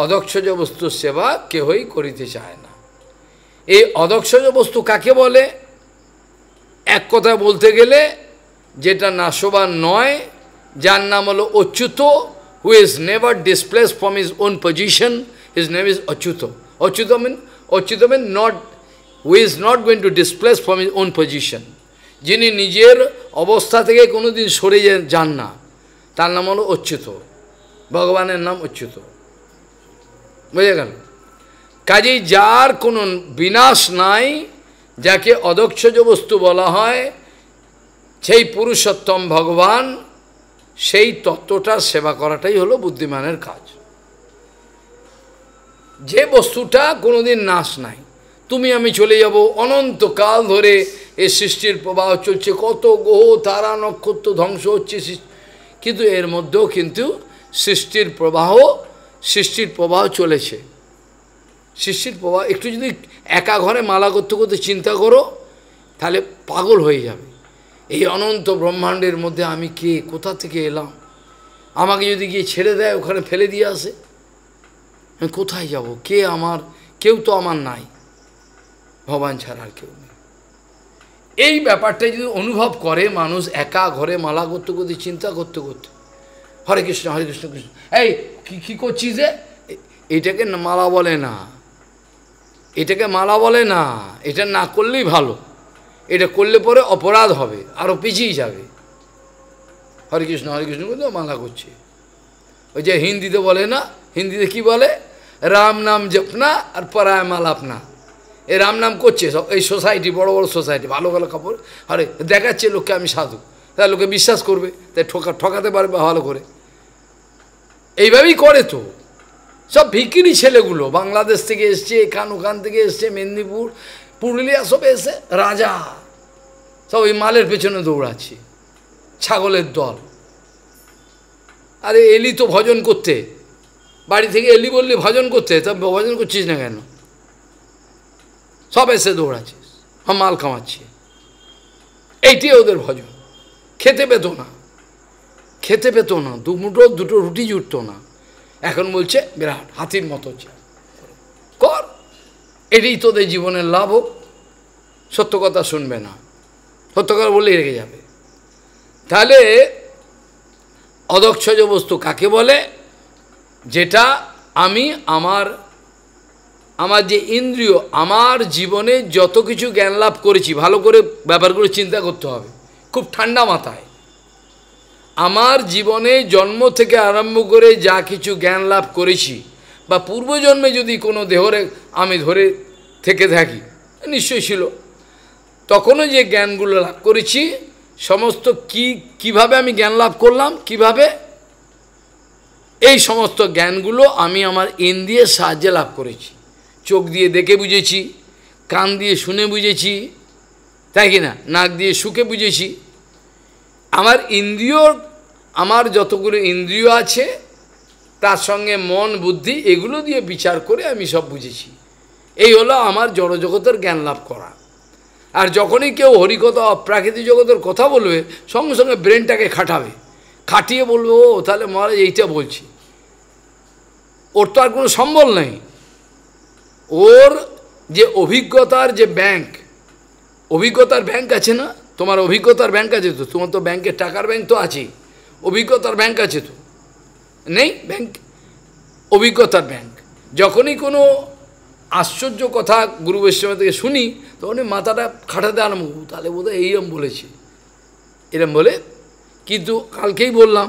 Speaker 1: অদক্ষজ বস্তুর সেবা কেউই করিতে চায় না এই অদক্ষজ বস্তু কাকে বলে এক কথা বলতে গেলে যেটা নাশবান নয় যার নাম হলো Achyuta who is never displace from his own position His name is Achyuto. Achyuto means, Achyuto means not, who is not going to displace from his own position. যিনি নিজের অবস্থা থেকে কোনোদিন সরে যান না তার নাম হলো অচ্যুত ভগবানের নাম অচ্যুত বুঝে গেল কাজেই যার কোনো বিনাশ নাই যাকে অদক্ষজ বস্তু বলা হয় সেই পুরুষোত্তম ভগবান সেই তত্ত্বটার সেবা করাটাই হলো বুদ্ধিমানের কাজ যে বস্তুটা কোনোদিন নাশ নাই তুমি আমি চলে যাব অনন্তকাল ধরে এ সৃষ্টির প্রবাহ চলছে কত গ্রহ তারা নক্ষত্র ধ্বংস হচ্ছে কিন্তু এর মধ্যেও কিন্তু সৃষ্টির প্রবাহ সৃষ্টির প্রবাহ চলেছে সৃষ্টির প্রবাহ একটু যদি একা ঘরে মালা করতে করতে চিন্তা করো তাহলে পাগল হয়ে যাবে এই অনন্ত ব্রহ্মাণ্ডের মধ্যে আমি কে কোথা থেকে এলাম আমাকে যদি গিয়ে ছেড়ে দেয় ওখানে ফেলে দিয়ে আসে আমি কোথায় যাব কে আমার কেউ তো আমার নাই ভগবান ছাড়া আর কেউ নেই এই ব্যাপারটা যদি অনুভব করে মানুষ একা ঘরে মালা করতে করতে চিন্তা করতে করতে হরে কৃষ্ণ হরে কৃষ্ণ কৃষ্ণ এই কী কী করছিস যে এটাকে মালা বলে না এটাকে মালা বলে না এটা না করলেই ভালো এটা করলে পরে অপরাধ হবে আরও পিছিয়ে যাবে হরে কৃষ্ণ হরে কৃষ্ণ কিন্তু মালা করছে ওই যে হিন্দিতে বলে না হিন্দিতে কি বলে রাম নাম জপনা আর পরায় মালাপনা এ রাম নাম করছে সব এই সোসাইটি বড় বড় সোসাইটি ভালো ভালো কাপড় আরে দেখাচ্ছে লোককে আমি সাধু তাই লোকে বিশ্বাস করবে তাই ঠকা ঠকাতে পারবে ভালো করে এইভাবেই করে তো সব ভিকিরি ছেলেগুলো বাংলাদেশ থেকে এসছে এখান ওখান থেকে এসছে মেদিনীপুর পুরুলিয়া সব এসে রাজা সব ওই মালের পেছনে দৌড়াচ্ছে ছাগলের দল আরে এলি তো ভজন করতে বাড়ি থেকে এলি বললি ভজন করতে তা ভজন করছিস না কেন সব এসে দৌড়াচ্ছিস মাল কামাচ্ছি এইটি ওদের ভজন খেতে পেত না খেতে পেত না দু দুমুটো দুটো রুটি জুটত না এখন বলছে বিরাট হাতির মতো কর এটি তোদের জীবনের লাভ হোক সত্য কথা শুনবে না সত্য কথা বলেই রেখে যাবে তাহলে অদক্ষজ বস্তু কাকে বলে যেটা আমি আমার আমার যে ইন্দ্রিয় আমার জীবনে যত কিছু জ্ঞান লাভ করেছি ভালো করে ব্যাপারগুলো চিন্তা করতে হবে খুব ঠান্ডা মাথায় আমার জীবনে জন্ম থেকে আরম্ভ করে যা কিছু জ্ঞান লাভ করেছি বা পূর্বজন্মে যদি কোনো দেহরে আমি ধরে থেকে থাকি নিশ্চয়ই ছিল তখনও যে জ্ঞানগুলো লাভ করেছি সমস্ত কি কিভাবে আমি জ্ঞান লাভ করলাম কিভাবে এই সমস্ত জ্ঞানগুলো আমি আমার ইন্দ্রিয়ের সাহায্যে লাভ করেছি চোখ দিয়ে দেখে বুঝেছি কান দিয়ে শুনে বুঝেছি তাই কি না নাক দিয়ে শুকে বুঝেছি আমার ইন্দ্রিয় আমার যতগুলো ইন্দ্রিয় আছে তার সঙ্গে মন বুদ্ধি এগুলো দিয়ে বিচার করে আমি সব বুঝেছি এই হলো আমার জড়জগতের জ্ঞান লাভ করা আর যখনই কেউ হরিকথা অপ্রাকৃতিক জগতের কথা বলবে সঙ্গে সঙ্গে ব্রেনটাকে খাটাবে খাটিয়ে বলবে ও তাহলে মহারাজ এইটা বলছি ওর তো আর কোনো সম্বল নেই ওর যে অভিজ্ঞতার যে ব্যাংক অভিজ্ঞতার ব্যাংক আছে না তোমার অভিজ্ঞতার ব্যাংক আছে তো তোমার তো ব্যাংকের টাকার ব্যাংক তো আছেই অভিজ্ঞতার ব্যাংক আছে তো নেই ব্যাংক অভিজ্ঞতার ব্যাংক যখনই কোনো আশ্চর্য কথা গুরু বৈষ্ণব থেকে শুনি তখনই মাথাটা খাটাতে আরম্ভ তাহলে বোধহয় এইরম বলেছে এরম বলে কিন্তু কালকেই বললাম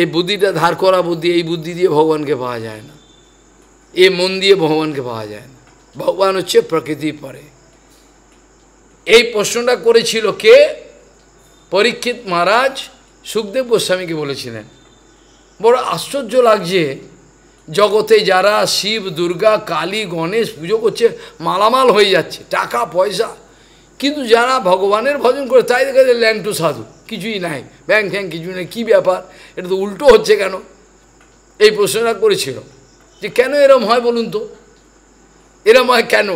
Speaker 1: এই বুদ্ধিটা ধার করা বুদ্ধি এই বুদ্ধি দিয়ে ভগবানকে পাওয়া যায় না এ মন দিয়ে ভগবানকে পাওয়া যায় না ভগবান হচ্ছে প্রকৃতি পরে এই প্রশ্নটা করেছিল কে পরীক্ষিত মহারাজ সুখদেব গোস্বামীকে বলেছিলেন বড় আশ্চর্য লাগছে জগতে যারা শিব দুর্গা কালী গণেশ পুজো করছে মালামাল হয়ে যাচ্ছে টাকা পয়সা কিন্তু যারা ভগবানের ভজন করে তাই দেখা যায় ল্যাংটু সাধু কিছুই নাই ব্যাং ফ্যাং কিছু নেই কী ব্যাপার এটা তো উল্টো হচ্ছে কেন এই প্রশ্নটা করেছিল যে কেন এরম হয় বলুন তো এরম হয় কেন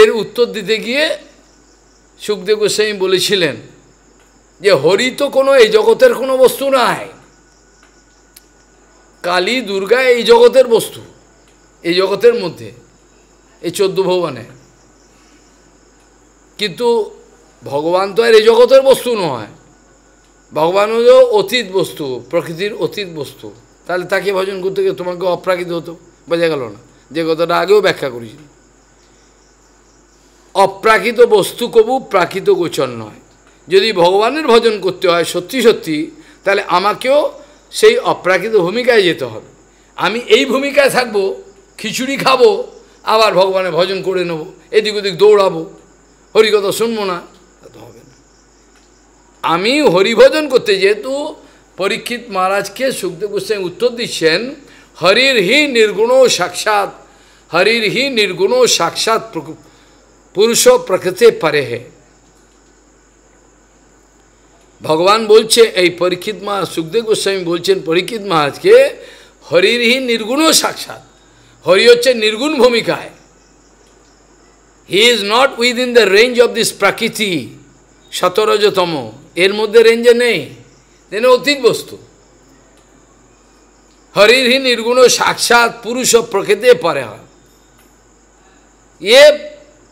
Speaker 1: এর উত্তর দিতে গিয়ে সুখদেব গোস্বামী বলেছিলেন যে হরি তো কোনো এই জগতের কোনো বস্তু নাই কালী দুর্গা এই জগতের বস্তু এই জগতের মধ্যে এই চোদ্দ ভবনের কিন্তু ভগবান তো আর এই জগতের বস্তু নয় ভগবান হল অতীত বস্তু প্রকৃতির অতীত বস্তু তাহলে তাকে ভজন করতে গিয়ে তোমাকে অপ্রাকৃত হতো বোঝা গেল না যে কথাটা আগেও ব্যাখ্যা করেছি অপ্রাকৃত বস্তু কবু প্রাকৃত গোচর নয় যদি ভগবানের ভজন করতে হয় সত্যি সত্যি তাহলে আমাকেও সেই অপ্রাকৃত ভূমিকায় যেতে হবে আমি এই ভূমিকায় থাকবো খিচুড়ি খাবো আবার ভগবানের ভজন করে নেবো এদিক ওদিক দৌড়াবো হরিকথা শুনবো না তা তো হবে না আমি হরিভজন করতে যেহেতু পরীক্ষিত মহারাজকে সুখদেব গোস্বামী উত্তর দিচ্ছেন হরির হি নির্গুণ সাক্ষাৎ হরির হি নির্গুণ সাক্ষাৎ পুরুষ প্রকৃতি পারে হে ভগবান বলছে এই পরীক্ষিত মা সুখদেব গোস্বামী বলছেন পরীক্ষিত মহারাজকে হরির হি নির্গুণ সাক্ষাৎ হরি হচ্ছে নির্গুণ ভূমিকায় He is not within the range of this prakriti, satarajatamo. এর মধ্যে রেঞ্জে নেই দেন অতীত বস্তু হরির হি নির্গুণ সাক্ষাৎ পুরুষ ও প্রকৃতি পরে হয় এ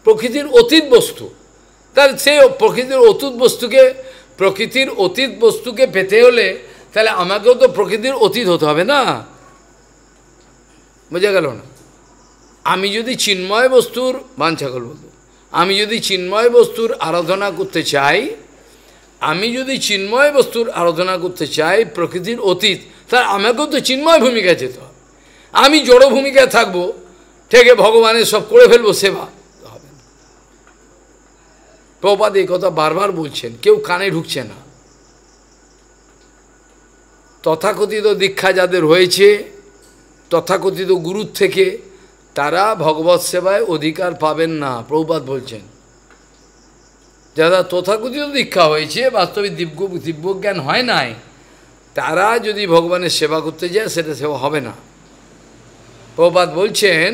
Speaker 1: প্রকৃতির অতীত বস্তু তার সেই প্রকৃতির অতীত বস্তুকে প্রকৃতির অতীত বস্তুকে পেতে হলে তাহলে আমাকেও তো প্রকৃতির অতীত হতে হবে না বোঝা গেল না আমি যদি চিন্ময় বস্তুর বাঞ্ছাকল বলব আমি যদি চিন্ময় বস্তুর আরাধনা করতে চাই আমি যদি চিন্ময় বস্তুর আরাধনা করতে চাই প্রকৃতির অতীত তার আমাকেও তো চিন্ময় ভূমিকায় যেতে হবে আমি জড়ো ভূমিকায় থাকবো থেকে ভগবানের সব করে ফেলবো সেবা হবে না প্রপাদ এই কথা বারবার বলছেন কেউ কানে ঢুকছে না তথাকথিত দীক্ষা যাদের হয়েছে তথাকথিত গুরুর থেকে তারা ভগবত সেবায় অধিকার পাবেন না প্রভুপাত বলছেন যারা তথাকথিত দীক্ষা হয়েছে বাস্তবিক দিব্য দিব্যজ্ঞান হয় নাই তারা যদি ভগবানের সেবা করতে যায় সেটা সেবা হবে না প্রপাত বলছেন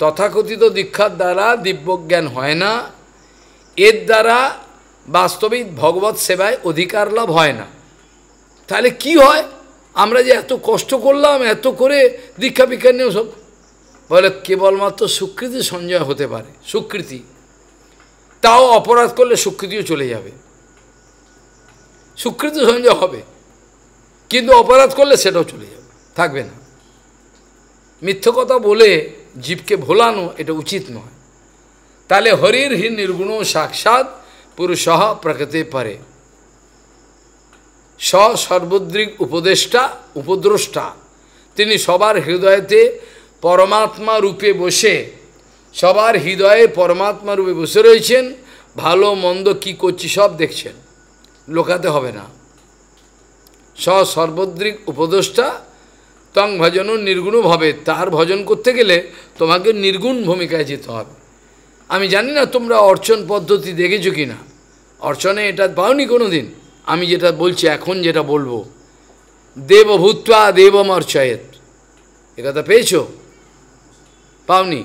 Speaker 1: তথাকথিত দীক্ষার দ্বারা দিব্যজ্ঞান হয় না এর দ্বারা বাস্তবিক ভগবত সেবায় অধিকার লাভ হয় না তাহলে কি হয় আমরা যে এত কষ্ট করলাম এত করে দীক্ষা বিক্ষা নিয়ে সব বলে কেবলমাত্র সুকৃতি সঞ্জয় হতে পারে সুকৃতি তাও অপরাধ করলে সুকৃতিও চলে যাবে সুকৃতি সঞ্জয় হবে কিন্তু অপরাধ করলে সেটাও চলে যাবে থাকবে না মিথ্য কথা বলে জীবকে ভোলানো এটা উচিত নয় তাহলে হরির হি নির্গুণ সাক্ষাৎ পুরুষ প্রকৃতি পারে স সর্বদ্রিক উপদেষ্টা উপদ্রষ্টা তিনি সবার হৃদয়তে পরমাত্মা রূপে বসে সবার হৃদয়ে পরমাত্মা রূপে বসে রয়েছেন ভালো মন্দ কি করছি সব দেখছেন লোকাতে হবে না স সর্বদ্রিক উপদেষ্টা তং ভজনও নির্গুণ ভাবে তার ভজন করতে গেলে তোমাকে নির্গুণ ভূমিকায় যেতে হবে আমি জানি না তোমরা অর্চন পদ্ধতি দেখেছো কি না অর্চনে এটা পাওনি কোনো দিন আমি যেটা বলছি এখন যেটা বলবো দেবভূত্বা দেবমর্চয়েত একথা পেয়েছো পাওনি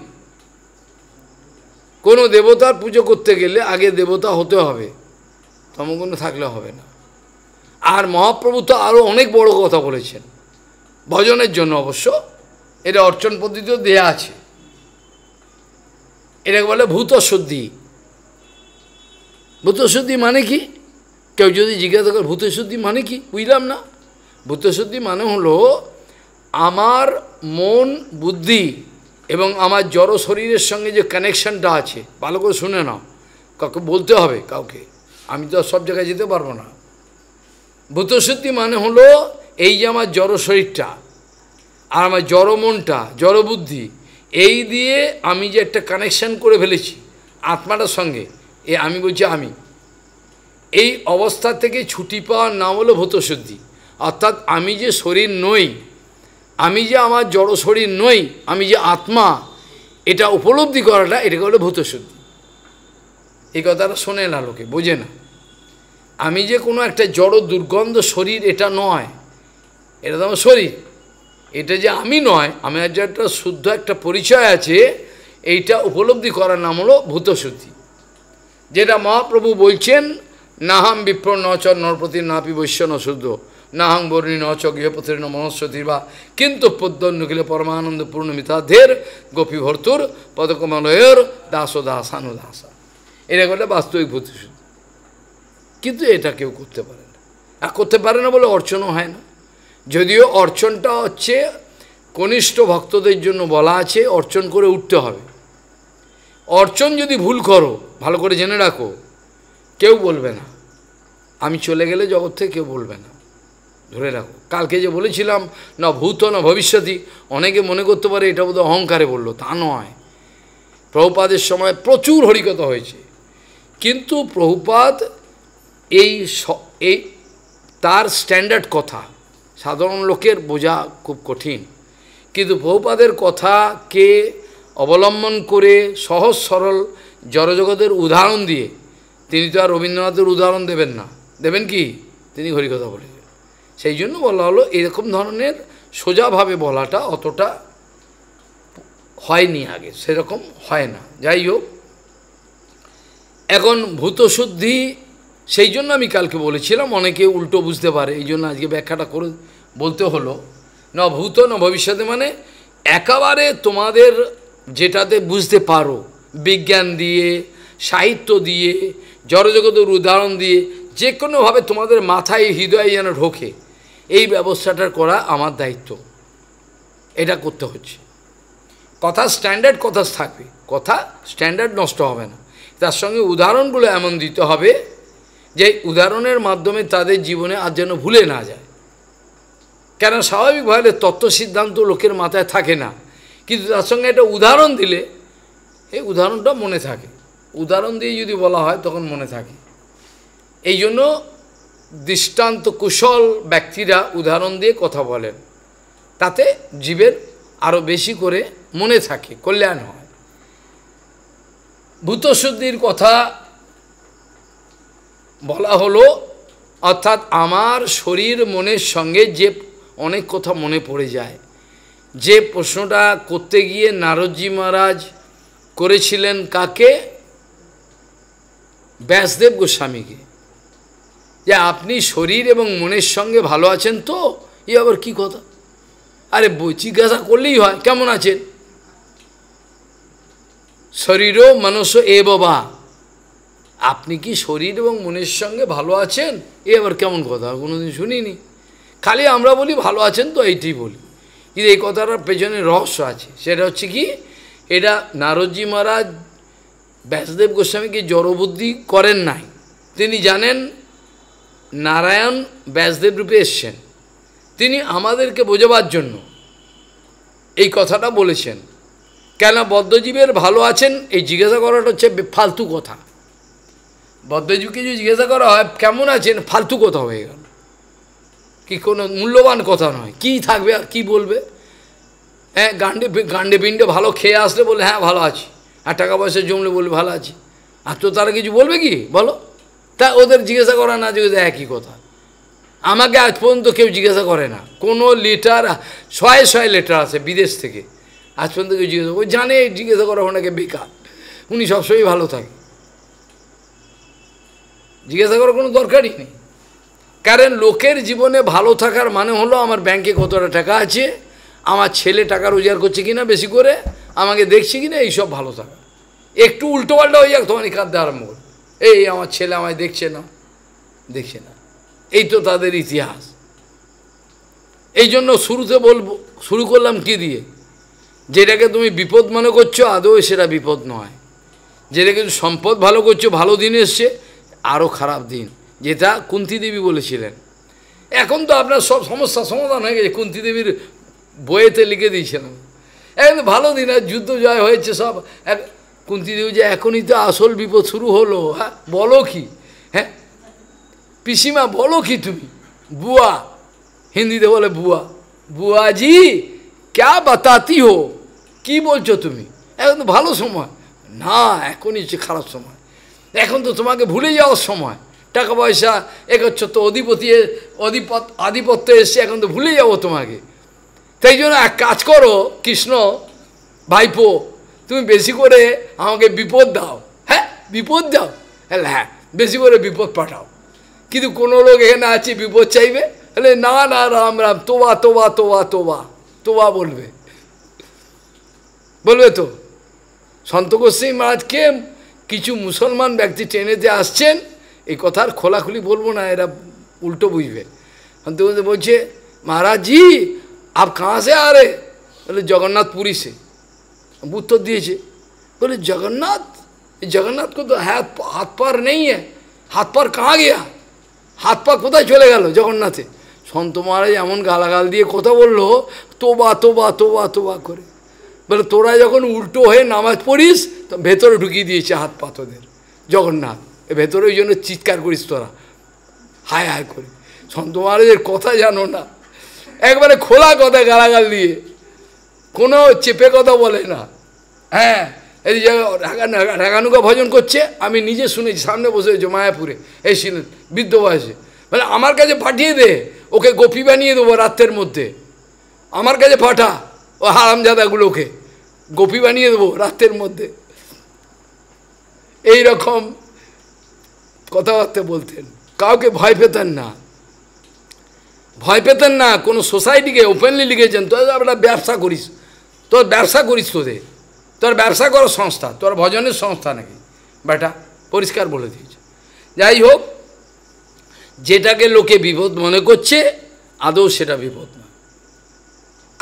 Speaker 1: কোনো দেবতার পুজো করতে গেলে আগে দেবতা হতে হবে তমগুণ থাকলে হবে না আর মহাপ্রভু তো আরও অনেক বড় কথা বলেছেন ভজনের জন্য অবশ্য এটা অর্চন পদ্ধতিও দেয়া আছে এটাকে বলে ভূতশুদ্ধি ভূতশুদ্ধি মানে কি কেউ যদি জিজ্ঞাসা করে ভূতশুদ্ধি মানে কি বুঝলাম না ভূতশুদ্ধি মানে হলো আমার মন বুদ্ধি এবং আমার জড় শরীরের সঙ্গে যে কানেকশনটা আছে ভালো করে শুনে নাও কাউকে বলতে হবে কাউকে আমি তো সব জায়গায় যেতে পারবো না ভূতসুদ্ধি মানে হলো এই যে আমার জড় শরীরটা আর আমার জড় মনটা জড় বুদ্ধি এই দিয়ে আমি যে একটা কানেকশন করে ফেলেছি আত্মাটার সঙ্গে এ আমি বলছি আমি এই অবস্থা থেকে ছুটি পাওয়ার নাম হলো ভূতসুদ্ধি অর্থাৎ আমি যে শরীর নই আমি যে আমার জড় শরীর নই আমি যে আত্মা এটা উপলব্ধি করাটা এটাকে হলো ভূতশুদ্ধি এই কথাটা শোনে না লোকে বোঝে না আমি যে কোনো একটা জড় দুর্গন্ধ শরীর এটা নয় এটা তো আমার শরীর এটা যে আমি নয় আমি যে একটা শুদ্ধ একটা পরিচয় আছে এইটা উপলব্ধি করার নাম হলো ভূতশুদ্ধি যেটা মহাপ্রভু বলছেন নাহাম বিপ্র নচর নরপতি নাপি বৈশ্য শুদ্ধ নাহং বর্ণী নচ গৃহপথীর্ণ মনস্বতীর্বা কিন্তু পদ্মন্নখিল পরমানন্দ মিতাধের গোপী ভর্তুর পদকমলয়ের দাস দাসানু দাসা এটা করলে বাস্তবিক ভূতিশুদ্ধ কিন্তু এটা কেউ করতে পারে না আর করতে পারে না বলে অর্চনও হয় না যদিও অর্চনটা হচ্ছে কনিষ্ঠ ভক্তদের জন্য বলা আছে অর্চন করে উঠতে হবে অর্চন যদি ভুল করো ভালো করে জেনে রাখো কেউ বলবে না আমি চলে গেলে জগৎ থেকে কেউ বলবে না ধরে রাখো কালকে যে বলেছিলাম না ভূত না ভবিষ্যতই অনেকে মনে করতে পারে এটা বোধ অহংকারে বললো তা নয় প্রভুপাদের সময় প্রচুর হরিকতা হয়েছে কিন্তু প্রভুপাদ এই এই তার স্ট্যান্ডার্ড কথা সাধারণ লোকের বোঝা খুব কঠিন কিন্তু বহুপাদের কথাকে অবলম্বন করে সহজ সরল জড়জগতের উদাহরণ দিয়ে তিনি তো আর রবীন্দ্রনাথের উদাহরণ দেবেন না দেবেন কি তিনি হরিকথা বলেছেন সেই জন্য বলা হলো এরকম ধরনের সোজাভাবে বলাটা অতটা হয়নি আগে সেরকম হয় না যাই হোক এখন ভূতশুদ্ধি সেই জন্য আমি কালকে বলেছিলাম অনেকে উল্টো বুঝতে পারে এই জন্য আজকে ব্যাখ্যাটা করে বলতে হলো না ভূত না ভবিষ্যতে মানে একেবারে তোমাদের যেটাতে বুঝতে পারো বিজ্ঞান দিয়ে সাহিত্য দিয়ে জড়জগতের উদাহরণ দিয়ে যে কোনোভাবে তোমাদের মাথায় হৃদয়ে যেন ঢোকে এই ব্যবস্থাটা করা আমার দায়িত্ব এটা করতে হচ্ছে কথা স্ট্যান্ডার্ড কথা থাকবে কথা স্ট্যান্ডার্ড নষ্ট হবে না তার সঙ্গে উদাহরণগুলো এমন দিতে হবে যে উদাহরণের মাধ্যমে তাদের জীবনে আর যেন ভুলে না যায় কেন স্বাভাবিকভাবে তত্ত্ব সিদ্ধান্ত লোকের মাথায় থাকে না কিন্তু তার সঙ্গে একটা উদাহরণ দিলে এই উদাহরণটা মনে থাকে উদাহরণ দিয়ে যদি বলা হয় তখন মনে থাকে এই জন্য দৃষ্টান্ত কুশল ব্যক্তিরা উদাহরণ দিয়ে কথা বলেন তাতে জীবের আরও বেশি করে মনে থাকে কল্যাণ হয় ভূতশুদ্ধির কথা বলা হলো অর্থাৎ আমার শরীর মনের সঙ্গে যে অনেক কথা মনে পড়ে যায় যে প্রশ্নটা করতে গিয়ে নারদজি মহারাজ করেছিলেন কাকে ব্যাসদেব গোস্বামীকে যে আপনি শরীর এবং মনের সঙ্গে ভালো আছেন তো এ আবার কি কথা আরে জিজ্ঞাসা করলেই হয় কেমন আছেন শরীরও মনস্য এ বাবা আপনি কি শরীর এবং মনের সঙ্গে ভালো আছেন এ আবার কেমন কথা কোনোদিন শুনিনি খালি আমরা বলি ভালো আছেন তো এইটি বলি কিন্তু এই কথাটার পেছনে রহস্য আছে সেটা হচ্ছে কি এটা নারদজি মহারাজ ব্যাসদেব গোস্বামীকে জড়বুদ্ধি করেন নাই তিনি জানেন নারায়ণ ব্যাসদেব রূপে এসছেন তিনি আমাদেরকে বোঝাবার জন্য এই কথাটা বলেছেন কেন বদ্ধজীবের ভালো আছেন এই জিজ্ঞাসা করাটা হচ্ছে ফালতু কথা বদ্ধজীবকে যদি জিজ্ঞাসা করা হয় কেমন আছেন ফালতু কথা হয়ে গেল কি কোনো মূল্যবান কথা নয় কি থাকবে আর কী বলবে হ্যাঁ গান্ডে গান্ডে পিণ্ডে ভালো খেয়ে আসলে বলে হ্যাঁ ভালো আছি আর টাকা পয়সা জমলে বলে ভালো আছি আর তো তারা কিছু বলবে কি বলো তা ওদের জিজ্ঞাসা করা না জিজ্ঞাসা একই কথা আমাকে আজ পর্যন্ত কেউ জিজ্ঞাসা করে না কোনো লেটার ছয় ছয় লেটার আছে বিদেশ থেকে আজ পর্যন্ত কেউ জিজ্ঞাসা ও জানে জিজ্ঞাসা করা ওনাকে বেকার উনি সবসময় ভালো থাকে জিজ্ঞাসা করার কোনো দরকারই নেই কারণ লোকের জীবনে ভালো থাকার মানে হলো আমার ব্যাংকে কতটা টাকা আছে আমার ছেলে টাকা রোজগার করছে কিনা বেশি করে আমাকে দেখছে কিনা এইসব ভালো থাকা একটু উল্টোপাল্টা হয়ে যাক তোমার কাঁদতে আরম্ভ করে এই আমার ছেলে আমায় দেখছে না দেখছে না এই তো তাদের ইতিহাস এই জন্য শুরুতে বলবো শুরু করলাম কি দিয়ে যেটাকে তুমি বিপদ মনে করছো আদৌ সেটা বিপদ নয় যেটাকে সম্পদ ভালো করছো ভালো দিন এসছে আরও খারাপ দিন যেটা কুন্তি দেবী বলেছিলেন এখন তো আপনার সব সমস্যা সমাধান হয়ে গেছে কুন্তি দেবীর বইয়েতে লিখে দিয়েছিলাম এখন ভালো দিন আর যুদ্ধ জয় হয়েছে সব কুন্তিদেব যে এখনই তো আসল বিপদ শুরু হলো হ্যাঁ বলো কি হ্যাঁ পিসিমা বলো কি তুমি বুয়া হিন্দিতে বলে বুয়া বুয়াজি ক্যা বাতাতি হো কি বলছো তুমি এখন তো ভালো সময় না এখনই যে খারাপ সময় এখন তো তোমাকে ভুলে যাওয়ার সময় টাকা পয়সা একচ্ছ তো অধিপতি অধিপত আধিপত্য এসছে এখন তো ভুলে যাবো তোমাকে তাই জন্য এক কাজ করো কৃষ্ণ ভাইপো তুমি বেশি করে আমাকে বিপদ দাও হ্যাঁ বিপদ দাও হ্যাঁ হ্যাঁ বেশি করে বিপদ পাঠাও কিন্তু কোনো লোক এখানে আছে বিপদ চাইবে তাহলে না না রাম রাম তোবা তোবা তোবা তোবা তোবা বলবে বলবে তো সন্ত গোস্বামী মহারাজকে কিছু মুসলমান ব্যক্তি ট্রেনেতে আসছেন এই কথার খোলাখুলি বলবো না এরা উল্টো বুঝবে সন্ত বলছে মহারাজ জি আপ কাঁ সে আরে বলে জগন্নাথ পুরী সে উত্তর দিয়েছে বলে জগন্নাথ জগন্নাथ জগন্নাথ तो হাত হাত পার নেই है हाथ पर कहाँ হাত পা কোথায় চলে গেল জগন্নাথে সন্ত মহারাজ এমন গালাগাল দিয়ে কথা বললো তোবা তোবা তোবা তোবা করে বলে তোরা যখন উল্টো হয়ে নামাজ পড়িস তো ভেতরে ঢুকিয়ে দিয়েছে হাত পা তোদের জগন্নাথ ভেতরে ওই জন্য চিৎকার করিস তোরা হায় হায় করে সন্ত মহারাজের কথা জানো না একবারে খোলা কথা গালাগাল দিয়ে কোনো চেপে কথা বলে না হ্যাঁ এই যে রাগানুগা ভজন করছে আমি নিজে শুনেছি সামনে বসে মায়াপুরে এসেছিলেন বৃদ্ধ বয়সে মানে আমার কাছে পাঠিয়ে দে ওকে গোপী বানিয়ে দেবো রাত্রের মধ্যে আমার কাছে পাঠা ও হারামজাদাগুলোকে গোপী বানিয়ে দেবো রাত্রের মধ্যে এই রকম কথাবার্তা বলতেন কাউকে ভয় পেতেন না ভয় পেতেন না কোনো সোসাইটিকে ওপেনলি লিখেছেন তো আমরা ব্যবসা করিস তোর ব্যবসা করিস তোদের তোর ব্যবসা করো সংস্থা তোর ভজনের সংস্থা নাকি বেটা পরিষ্কার বলে দিয়েছে যাই হোক যেটাকে লোকে বিপদ মনে করছে আদৌ সেটা বিপদ না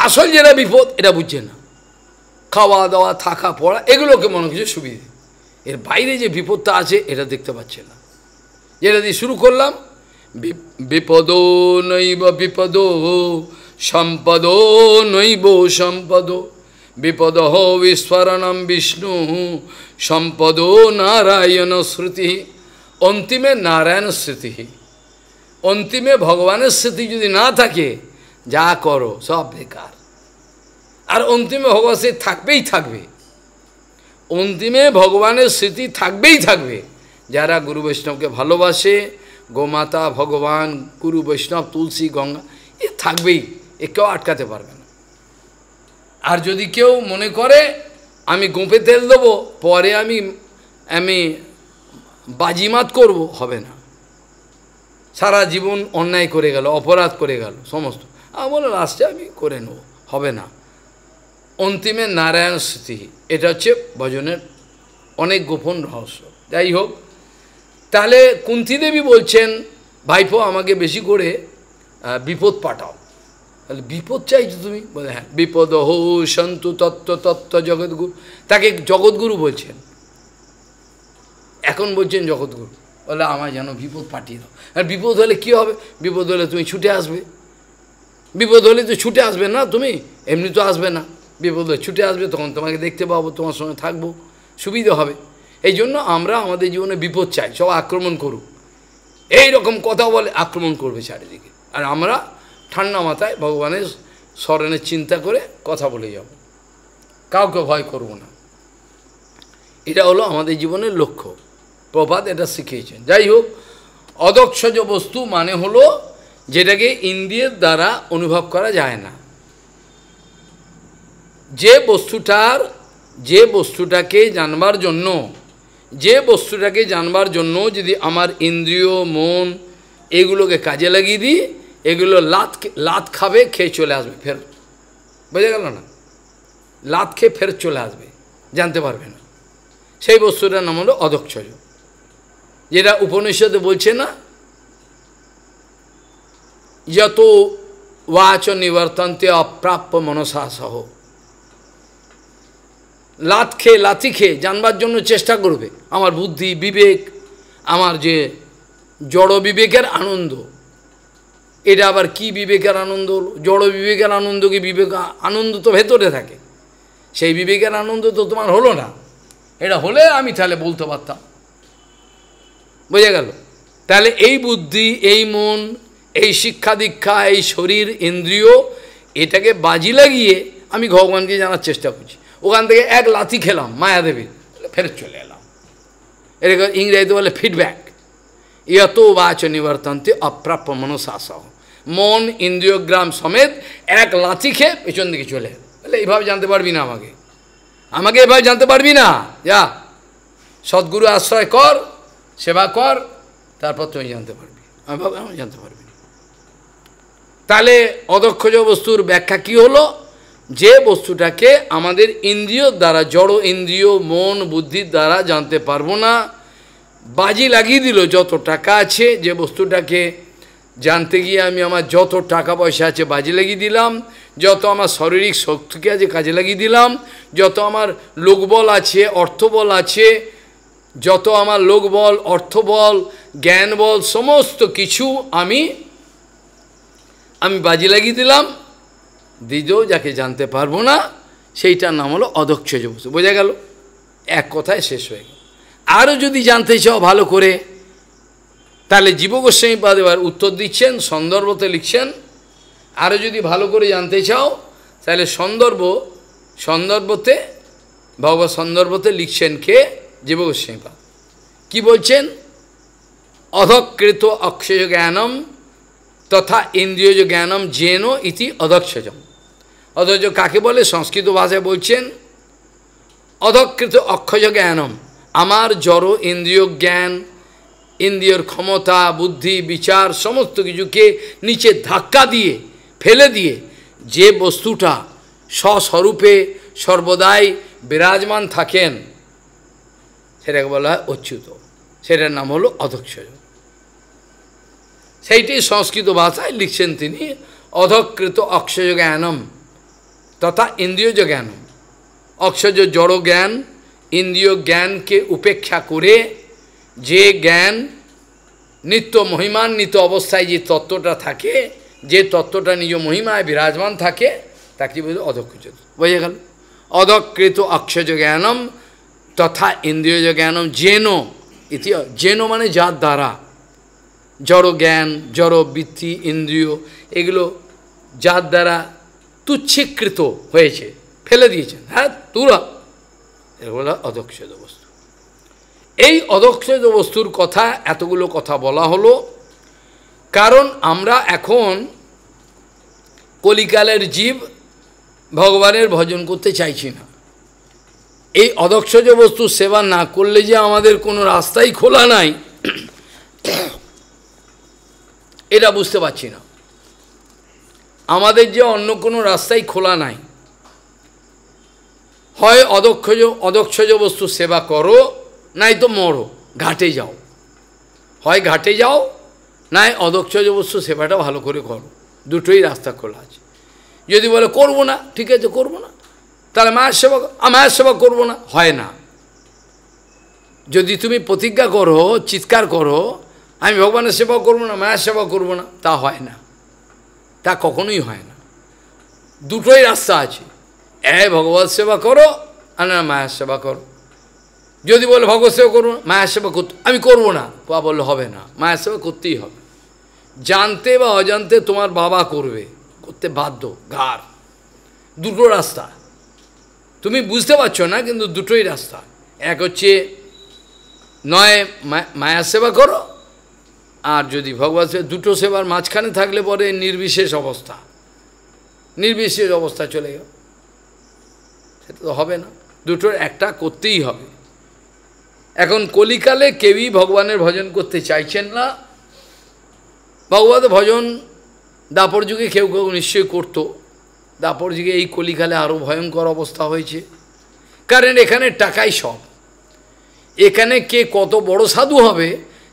Speaker 1: আসল যেটা বিপদ এটা বুঝছে না খাওয়া দাওয়া থাকা পড়া এগুলোকে মনে কিছু সুবিধে এর বাইরে যে বিপদটা আছে এটা দেখতে পাচ্ছে না যেটা দিয়ে শুরু করলাম বিপদ নৈব বিপদ সম্পদ নৈব সম্পদ বিপদহ বিস্ফরণম বিষ্ণু সম্পদ নারায়ণ শ্রুতি অন্তিমে নারায়ণ স্মৃতি অন্তিমে ভগবানের স্মৃতি যদি না থাকে যা করো সব বেকার আর অন্তিমে ভগবান সে থাকবেই থাকবে অন্তিমে ভগবানের স্মৃতি থাকবেই থাকবে যারা গুরু বৈষ্ণবকে ভালোবাসে গোমাতা ভগবান গুরু বৈষ্ণব তুলসী গঙ্গা এ থাকবেই এ কেউ আটকাতে পারবে না আর যদি কেউ মনে করে আমি গোঁপে তেল দেবো পরে আমি আমি বাজিমাত করব হবে না সারা জীবন অন্যায় করে গেল অপরাধ করে গেল সমস্ত বলে লাস্টে আমি করে নেব হবে না অন্তিমে নারায়ণ স্মৃতি এটা হচ্ছে ভজনের অনেক গোপন রহস্য যাই হোক তাহলে কুন্তিদেবী বলছেন ভাইপো আমাকে বেশি করে বিপদ পাঠাও তাহলে বিপদ চাইছো তুমি বলে হ্যাঁ বিপদ হো সন্তু তত্ত্ব তত্ত্ব জগৎগুরু তাকে জগৎগুরু বলছেন এখন বলছেন জগৎগুরু বলে আমার যেন বিপদ পাঠিয়ে দাও আর বিপদ হলে কি হবে বিপদ হলে তুমি ছুটে আসবে বিপদ হলে তো ছুটে আসবে না তুমি এমনি তো আসবে না বিপদ হলে ছুটে আসবে তখন তোমাকে দেখতে পাবো তোমার সঙ্গে থাকবো সুবিধা হবে এই জন্য আমরা আমাদের জীবনে বিপদ চাই সব আক্রমণ করুক এই রকম কথা বলে আক্রমণ করবে চারিদিকে আর আমরা ঠান্ডা মাথায় ভগবানের স্মরণের চিন্তা করে কথা বলে যাব কাউকে ভয় করব না এটা হলো আমাদের জীবনের লক্ষ্য প্রভাত এটা শিখিয়েছেন যাই হোক অদক্ষজ বস্তু মানে হলো যেটাকে ইন্দ্রিয়ের দ্বারা অনুভব করা যায় না যে বস্তুটার যে বস্তুটাকে জানবার জন্য যে বস্তুটাকে জানবার জন্য যদি আমার ইন্দ্রিয় মন এগুলোকে কাজে লাগিয়ে দিই এগুলো লাত লাত খাবে খেয়ে চলে আসবে ফের বোঝা গেল না লাত খেয়ে ফের চলে আসবে জানতে পারবে না সেই বস্তুটার নাম হলো অদক্ষয় যেটা উপনিষদে বলছে না যত ওয়াচ নিবর্তন্তে অপ্রাপ্য মনসা সহ লাত খেয়ে লাতি খেয়ে জানবার জন্য চেষ্টা করবে আমার বুদ্ধি বিবেক আমার যে জড় বিবেকের আনন্দ এটা আবার কি বিবেকের আনন্দ হলো জড় বিবেকের আনন্দ কি বিবেক আনন্দ তো ভেতরে থাকে সেই বিবেকের আনন্দ তো তোমার হলো না এটা হলে আমি তাহলে বলতে পারতাম বোঝা গেল তাহলে এই বুদ্ধি এই মন এই শিক্ষা দীক্ষা এই শরীর ইন্দ্রিয় এটাকে বাজি লাগিয়ে আমি ভগবানকে জানার চেষ্টা করছি ওখান থেকে এক লাথি খেলাম মায়াদেবীর ফেরত চলে এলাম এটাকে ইংরেজিতে বলে ফিডব্যাক ইয়তো বাচ নিবর্তন্তে অপ্রাপ্য মনসাসহ মন ইন্দ্রিয়গ্রাম সমেত এক লাথি খেয়ে পেছন দিকে চলে বলে এইভাবে জানতে পারবি না আমাকে আমাকে এভাবে জানতে পারবি না যা সদ্গুরু আশ্রয় কর সেবা কর তারপর তুমি জানতে পারবি আমি ভাবলাম জানতে পারবি তাহলে অদক্ষজ বস্তুর ব্যাখ্যা কি হলো যে বস্তুটাকে আমাদের ইন্দ্রিয় দ্বারা জড় ইন্দ্রিয় মন বুদ্ধির দ্বারা জানতে পারবো না বাজি লাগিয়ে দিল যত টাকা আছে যে বস্তুটাকে জানতে গিয়ে আমি আমার যত টাকা পয়সা আছে বাজি লাগিয়ে দিলাম যত আমার শারীরিক শক্তিকে আছে কাজে লাগিয়ে দিলাম যত আমার লোকবল আছে অর্থবল আছে যত আমার লোকবল অর্থবল জ্ঞান বল সমস্ত কিছু আমি আমি বাজি লাগিয়ে দিলাম দিজও যাকে জানতে পারবো না সেইটার নাম হলো অদক্ষজ বোঝা গেল এক কথায় শেষ হয়ে গেল আরও যদি জানতে চাও ভালো করে তাহলে জীবগোস্বামী এবার উত্তর দিচ্ছেন সন্দর্ভতে লিখছেন আরও যদি ভালো করে জানতে চাও তাহলে সন্দর্ভ সন্দর্ভতে ভগবত সন্দর্ভতে লিখছেন কে পাদ কি বলছেন অধকৃত অক্ষয় জ্ঞানম তথা ইন্দ্রিয়জ জ্ঞানম জেন ইতি অধক্ষজম অধজ কাকে বলে সংস্কৃত ভাষায় বলছেন অধকৃত অক্ষয় জ্ঞানম আমার জড় ইন্দ্রিয় জ্ঞান ইন্দ্রিয়র ক্ষমতা বুদ্ধি বিচার সমস্ত কিছুকে নিচে ধাক্কা দিয়ে ফেলে দিয়ে যে বস্তুটা স্বস্বরূপে সর্বদাই বিরাজমান থাকেন সেটাকে বলা হয় অচ্যুত সেটার নাম হলো অধক্ষয় সেইটি সংস্কৃত ভাষায় লিখছেন তিনি অধকৃত অক্ষয় জ্ঞানম তথা ইন্দ্রিয় জ্ঞানম অক্ষয় জড় জ্ঞান ইন্দ্রিয় জ্ঞানকে উপেক্ষা করে যে জ্ঞান নিত্য মহিমান্বিত অবস্থায় যে তত্ত্বটা থাকে যে তত্ত্বটা নিজ মহিমায় বিরাজমান থাকে তাকে বুঝে অধক্ষিত বোঝা গেল অধকৃত অক্ষজ জ্ঞানম তথা ইন্দ্রিয়জ জ্ঞানম যেন ইতি যেন মানে যার দ্বারা জড় জ্ঞান জড় বৃত্তি ইন্দ্রিয় এগুলো যার দ্বারা তুচ্ছিকৃত হয়েছে ফেলে দিয়েছেন হ্যাঁ তুরা এগুলো অদক্ষেদ বস্তু এই অদক্ষেদ বস্তুর কথা এতগুলো কথা বলা হলো কারণ আমরা এখন কলিকালের জীব ভগবানের ভজন করতে চাইছি না এই অদক্ষজ বস্তু সেবা না করলে যে আমাদের কোনো রাস্তাই খোলা নাই এটা বুঝতে পারছি না আমাদের যে অন্য কোনো রাস্তাই খোলা নাই হয় অদক্ষজ অদক্ষজ বস্তু সেবা করো নাই তো মরো ঘাটে যাও হয় ঘাটে যাও নাই অদক্ষজ বস্তু সেবাটা ভালো করে করো দুটোই রাস্তা খোলা আছে যদি বলে করবো না ঠিক আছে করবো না তাহলে মায়ের সেবা মায়ের সেবা করবো না হয় না যদি তুমি প্রতিজ্ঞা করো চিৎকার করো আমি ভগবানের সেবা করবো না মায়ের সেবা করবো না তা হয় না তা কখনোই হয় না দুটোই রাস্তা আছে এ ভগবত সেবা করো আর না মায়ের সেবা করো যদি বলে ভগবত সেবা করবো মায়ের সেবা করতে আমি করব না বা বললে হবে না মায়ের সেবা করতেই হবে জানতে বা অজান্তে তোমার বাবা করবে করতে বাধ্য গার দুটো রাস্তা তুমি বুঝতে পারছো না কিন্তু দুটোই রাস্তা এক হচ্ছে নয় মায়ের সেবা করো আর যদি ভগবান দুটো সেবার মাঝখানে থাকলে পরে নির্বিশেষ অবস্থা নির্বিশেষ অবস্থা চলে গেল তো হবে না দুটোর একটা করতেই হবে এখন কলিকালে কেউই ভগবানের ভজন করতে চাইছেন না ভগবত ভজন দাপর যুগে কেউ কেউ নিশ্চয়ই করত দাপর যুগে এই কলিকালে আরও ভয়ঙ্কর অবস্থা হয়েছে কারণ এখানে টাকাই সব এখানে কে কত বড় সাধু হবে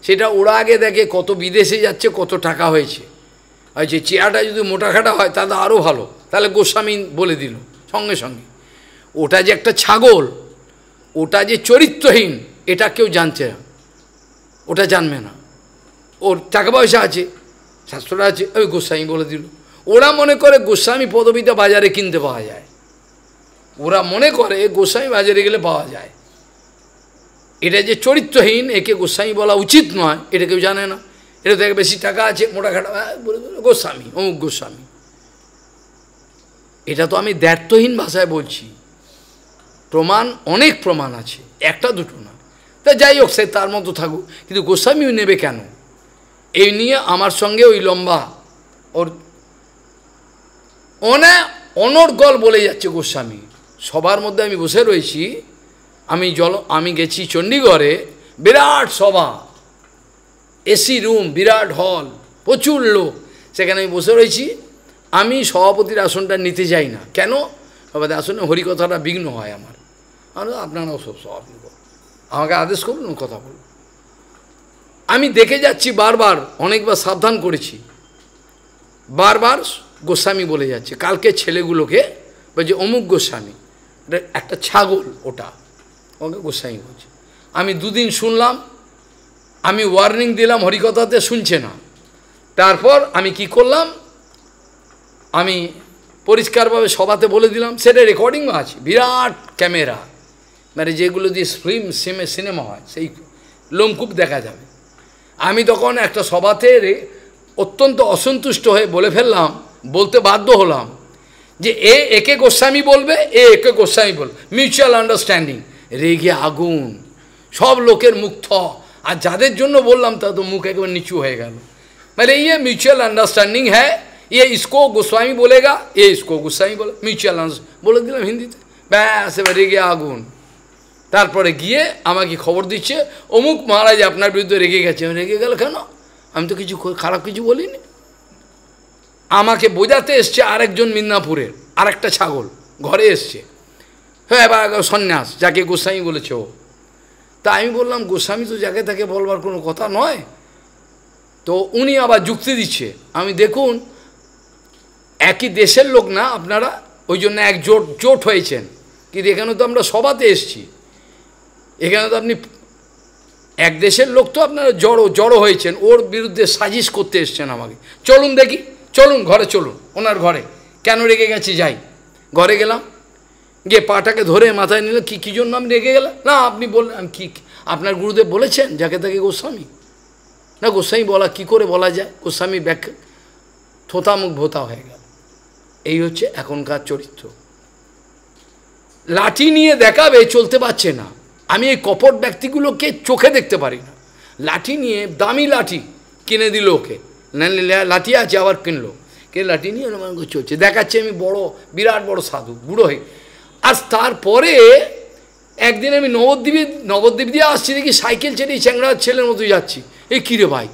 Speaker 1: সেটা ওরা আগে দেখে কত বিদেশে যাচ্ছে কত টাকা হয়েছে আর যে চেয়ারটা যদি মোটাখাটা হয় তাহলে আরও ভালো তাহলে গোস্বামী বলে দিল সঙ্গে সঙ্গে ওটা যে একটা ছাগল ওটা যে চরিত্রহীন এটা কেউ জানছে না ওটা জানবে না ওর টাকা পয়সা আছে শাস্ত্রটা আছে ওই গোস্বামী বলে দিল ওরা মনে করে গোস্বামী পদবিটা বাজারে কিনতে পাওয়া যায় ওরা মনে করে গোস্বামী বাজারে গেলে পাওয়া যায় এটা যে চরিত্রহীন একে গোস্বামী বলা উচিত নয় এটা কেউ জানে না এটা থেকে বেশি টাকা আছে মোটাখাটা গোস্বামী অমুক গোস্বামী এটা তো আমি দ্ব্যর্থহীন ভাষায় বলছি প্রমাণ অনেক প্রমাণ আছে একটা দুটো না তা যাই হোক সে তার মতো থাকুক কিন্তু গোস্বামীও নেবে কেন এই নিয়ে আমার সঙ্গে ওই লম্বা ওর অনে অনর্গল বলে যাচ্ছে গোস্বামী সবার মধ্যে আমি বসে রয়েছি আমি জল আমি গেছি চণ্ডীগড়ে বিরাট সভা এসি রুম বিরাট হল প্রচুর লোক সেখানে আমি বসে রয়েছি আমি সভাপতির আসনটা নিতে যাই না কেন সভাপতির আসনে হরিকথাটা বিঘ্ন হয় আমার আমি আপনারা সব স্বভাব নেব আমাকে আদেশ করুন কথা বলুন আমি দেখে যাচ্ছি বারবার অনেকবার সাবধান করেছি বারবার গোস্বামী বলে যাচ্ছে কালকে ছেলেগুলোকে বলছে অমুক গোস্বামী একটা ছাগল ওটা ওকে গোস্বামী বলছে আমি দুদিন শুনলাম আমি ওয়ার্নিং দিলাম হরিকথাতে শুনছে না তারপর আমি কি করলাম আমি পরিষ্কারভাবে সবাতে বলে দিলাম সেটা রেকর্ডিংও আছে বিরাট ক্যামেরা মানে যেগুলো দিয়ে ফিল্ম সিনে সিনেমা হয় সেই লোমকূপ দেখা যাবে আমি তখন একটা সভাতে অত্যন্ত অসন্তুষ্ট হয়ে বলে ফেললাম বলতে বাধ্য হলাম যে এ একে গোস্বামী বলবে এ একে গোস্বামী বলবে মিউচুয়াল আন্ডারস্ট্যান্ডিং রেগে আগুন সব লোকের মুখ থ আর যাদের জন্য বললাম তা তো মুখ একবার নিচু হয়ে গেল মানে ইয়ে মিউচুয়াল আন্ডারস্ট্যান্ডিং হ্যাঁ ইয়ে ইস্কো গোস্বামী বলেগা এ ইস্কো গোস্বামী বলে মিউচুয়াল বলে দিলাম হিন্দিতে ব্যাস এবার রেগে আগুন তারপরে গিয়ে আমাকে খবর দিচ্ছে অমুক মহারাজ আপনার বিরুদ্ধে রেগে গেছে রেগে গেল কেন আমি তো কিছু খারাপ কিছু বলিনি আমাকে বোঝাতে এসছে আরেকজন মিদনাপুরের আরেকটা ছাগল ঘরে এসছে হ্যাঁ এবার সন্ন্যাস যাকে গোস্বামী বলেছে ও তা আমি বললাম গোস্বামী তো যাকে তাকে বলবার কোনো কথা নয় তো উনি আবার যুক্তি দিচ্ছে আমি দেখুন একই দেশের লোক না আপনারা ওই জন্য এক জোট জোট হয়েছেন কিন্তু এখানে তো আমরা সবাতে এসছি এখানে তো আপনি এক দেশের লোক তো আপনারা জড়ো জড়ো হয়েছেন ওর বিরুদ্ধে সাজিশ করতে এসছেন আমাকে চলুন দেখি চলুন ঘরে চলুন ওনার ঘরে কেন রেগে গেছি যাই ঘরে গেলাম গিয়ে পাটাকে ধরে মাথায় নিল কি কী জন্য আমি রেগে গেলাম না আপনি বললেন কি আপনার গুরুদেব বলেছেন যাকে তাকে গোস্বামী না গোস্বামী বলা কি করে বলা যায় গোস্বামী ব্যাখ্যা থোতামুখ ভোতা হয়ে গেল এই হচ্ছে এখনকার চরিত্র লাঠি নিয়ে দেখাবে চলতে পারছে না আমি এই কপট ব্যক্তিগুলোকে চোখে দেখতে পারি না লাঠি নিয়ে দামি লাঠি কিনে দিল ওকে লাঠি আছে আবার কিনলো কে লাঠি নিয়ে এরকম চলছে দেখাচ্ছে আমি বড় বিরাট বড় সাধু বুড়ো হয়ে আর তারপরে একদিন আমি নবদ্বীপে নবদ্বীপ দিয়ে আসছি দেখি সাইকেল ছেড়ে চ্যাংড়া ছেলের মতো যাচ্ছি এই কিরে ভাই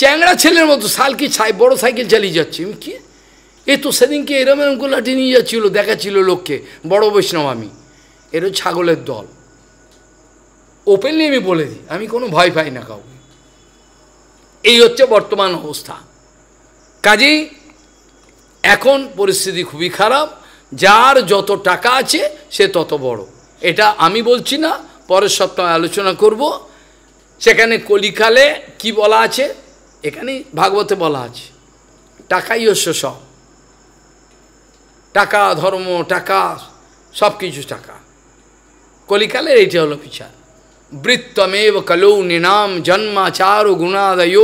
Speaker 1: চ্যাংড়া ছেলের মতো সালকি ছাই বড় সাইকেল চালিয়ে যাচ্ছি আমি কি এ তো সেদিনকে এরম এরকম লাঠি নিয়ে যাচ্ছিলো দেখাচ্ছিল লোককে বড় বৈষ্ণব আমি এর ছাগলের দল ওপেনলি আমি বলে দিই আমি কোনো ভয় পাই না কাউকে এই হচ্ছে বর্তমান অবস্থা কাজেই এখন পরিস্থিতি খুবই খারাপ যার যত টাকা আছে সে তত বড় এটা আমি বলছি না পরের সপ্তাহে আলোচনা করব সেখানে কলিকালে কি বলা আছে এখানে ভাগবতে বলা আছে টাকাই হচ্ছে সব টাকা ধর্ম টাকা সব কিছু টাকা কলিকালের এইটা হলো বিচার বৃত্তমেব কলৌ নিনাম জন্মাচার গুণাদয়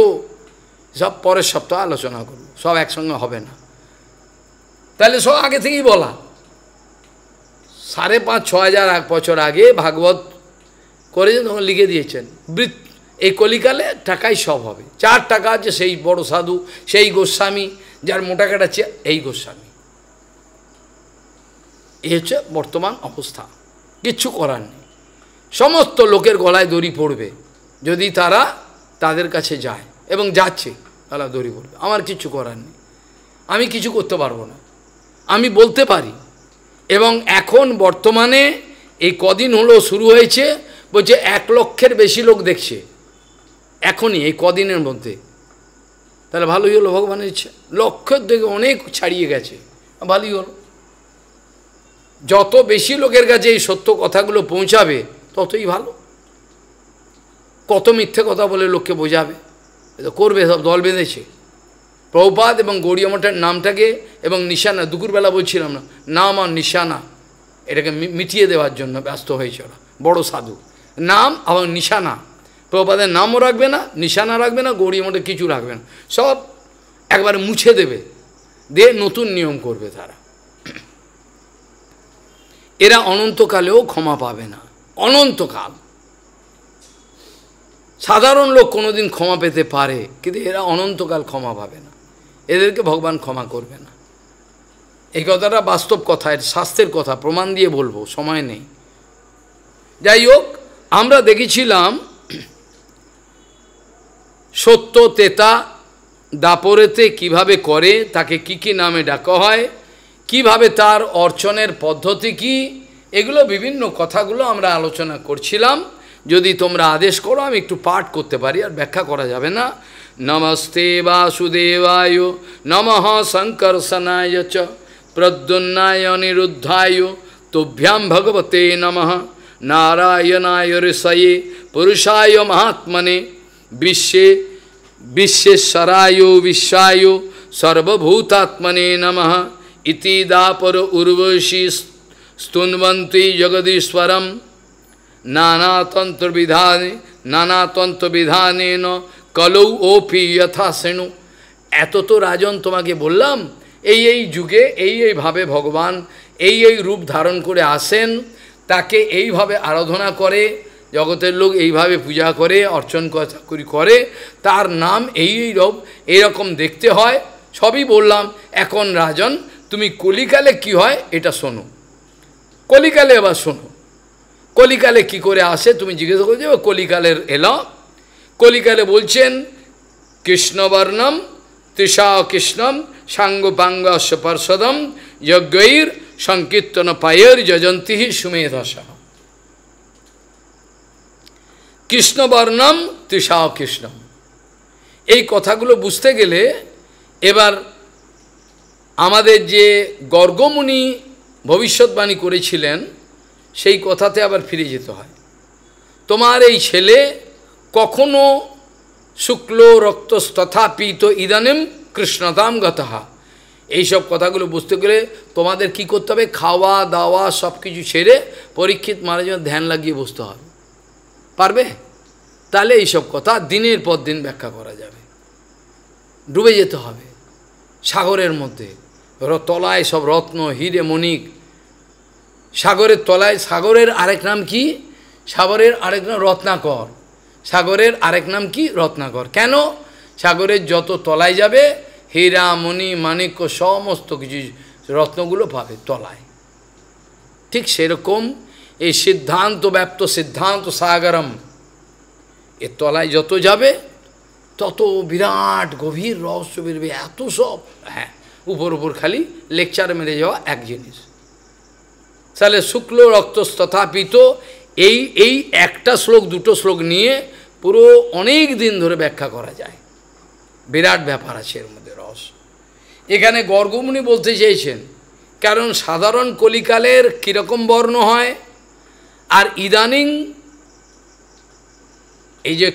Speaker 1: সব পরের সপ্তাহ আলোচনা করব সব একসঙ্গে হবে না তাহলে সব আগে থেকেই বলা সাড়ে পাঁচ ছ হাজার বছর আগে ভাগবত করে তখন লিখে দিয়েছেন বৃত্ত এই কলিকালে টাকাই সব হবে চার টাকা আছে সেই বড় সাধু সেই গোস্বামী যার মোটা কাটাচ্ছে এই গোস্বামী এ হচ্ছে বর্তমান অবস্থা কিচ্ছু করার নেই সমস্ত লোকের গলায় দড়ি পড়বে যদি তারা তাদের কাছে যায় এবং যাচ্ছে তারা দড়ি পড়বে আমার কিছু করার নেই আমি কিছু করতে পারবো না আমি বলতে পারি এবং এখন বর্তমানে এই কদিন হলো শুরু হয়েছে বলছে এক লক্ষের বেশি লোক দেখছে এখনই এই কদিনের মধ্যে তাহলে ভালোই হলো ভগবানের ইচ্ছা লক্ষের দিকে অনেক ছাড়িয়ে গেছে ভালোই হলো যত বেশি লোকের কাছে এই সত্য কথাগুলো পৌঁছাবে ততই ভালো কত মিথ্যে কথা বলে লোককে বোঝাবে করবে সব দল বেঁধেছে প্রভুপাত এবং গৌরিয়ামঠের নামটাকে এবং নিশানা দুপুরবেলা বলছিলাম না নাম আর নিশানা এটাকে মিটিয়ে দেওয়ার জন্য ব্যস্ত হয়েছে ওরা বড় সাধু নাম এবং নিশানা প্রভুপাতের নামও রাখবে না নিশানা রাখবে না গৌরিয়ামঠে কিছু রাখবে না সব একবার মুছে দেবে দিয়ে নতুন নিয়ম করবে তারা এরা অনন্তকালেও ক্ষমা পাবে না অনন্তকাল সাধারণ লোক কোনোদিন ক্ষমা পেতে পারে কিন্তু এরা অনন্তকাল ক্ষমা পাবে না এদেরকে ভগবান ক্ষমা করবে না এই কথাটা বাস্তব কথা এর স্বাস্থ্যের কথা প্রমাণ দিয়ে বলবো সময় নেই যাই হোক আমরা দেখেছিলাম সত্য তেতা দাপরেতে কিভাবে করে তাকে কি কি নামে ডাকা হয় কিভাবে তার অর্চনের পদ্ধতি কি এগুলো বিভিন্ন কথাগুলো আমরা আলোচনা করছিলাম যদি তোমরা আদেশ করো আমি একটু পাঠ করতে পারি আর ব্যাখ্যা করা যাবে না নমস্তে বাসুদেবায় নমঃ শঙ্কর্ষণায় চ প্রদ্যুন্নায় অনিরুদ্ধায় তোভ্যাম ভগবতে নমঃ নারায়ণায় ঋষয়ে পুরুষায় মহাত্মনে বিশ্বে বিশ্বেশ্বরায় বিশ্বায় সর্বভূতাত্মনে নমঃ ইতিদাপর উর্বশী স্তুন্বন্তী জগদীশ্বরম নানাতন্ত্রবিধানে নানাতন্ত্রবিধানেন কলৌ ওপি যথা শ্রেণু এত তো রাজন তোমাকে বললাম এই এই যুগে এই এইভাবে ভগবান এই এই রূপ ধারণ করে আসেন তাকে এইভাবে আরাধনা করে জগতের লোক এইভাবে পূজা করে অর্চন করি করে তার নাম এই এই রূপ এইরকম দেখতে হয় সবই বললাম এখন রাজন তুমি কলিকালে কি হয় এটা শোনো কলিকালে এবার শোনো কলিকালে কি করে আসে তুমি জিজ্ঞেস করছো কলিকালের এল কলিকালে বলছেন কৃষ্ণবর্ণম তৃষা কৃষ্ণম সাঙ্গ পাঙ্গ পার্শ্বদম যজ্ঞৈর সংকীর্তন পায়ের যজন্তী সুমেধসা কৃষ্ণবর্ণম তৃষা কৃষ্ণম এই কথাগুলো বুঝতে গেলে এবার আমাদের যে গর্গমুনি ভবিষ্যৎবাণী করেছিলেন সেই কথাতে আবার ফিরে যেতে হয় তোমার এই ছেলে কখনো শুক্ল রক্তস্তথা পিত ইদানিম কৃষ্ণতাম গতহা এইসব কথাগুলো বুঝতে গেলে তোমাদের কি করতে হবে খাওয়া দাওয়া সব কিছু ছেড়ে পরীক্ষিত মারা যেন ধ্যান লাগিয়ে বসতে হবে পারবে তাহলে এইসব কথা দিনের পর দিন ব্যাখ্যা করা যাবে ডুবে যেতে হবে সাগরের মধ্যে তলায় সব রত্ন হিরে মণিক সাগরের তলায় সাগরের আরেক নাম কি সাগরের আরেক নাম রত্নাকর সাগরের আরেক নাম কি রত্নাকর কেন সাগরের যত তলায় যাবে হীরা মণি মাণিক্য সমস্ত কিছু রত্নগুলো পাবে তলায় ঠিক সেরকম এই সিদ্ধান্ত ব্যপ্ত সিদ্ধান্ত সাগরম এ তলায় যত যাবে তত বিরাট গভীর রহস্য বেরবে এত সব হ্যাঁ উপর উপর খালি লেকচার মেরে যাওয়া এক জিনিস তাহলে শুক্ল রক্তস্তথাপিত এই এই একটা শ্লোক দুটো শ্লোক নিয়ে পুরো অনেক দিন ধরে ব্যাখ্যা করা যায় বিরাট ব্যাপার আছে এর মধ্যে রস এখানে গর্গমুনি বলতে চেয়েছেন কারণ সাধারণ কলিকালের কীরকম বর্ণ হয় আর ইদানিং এই যে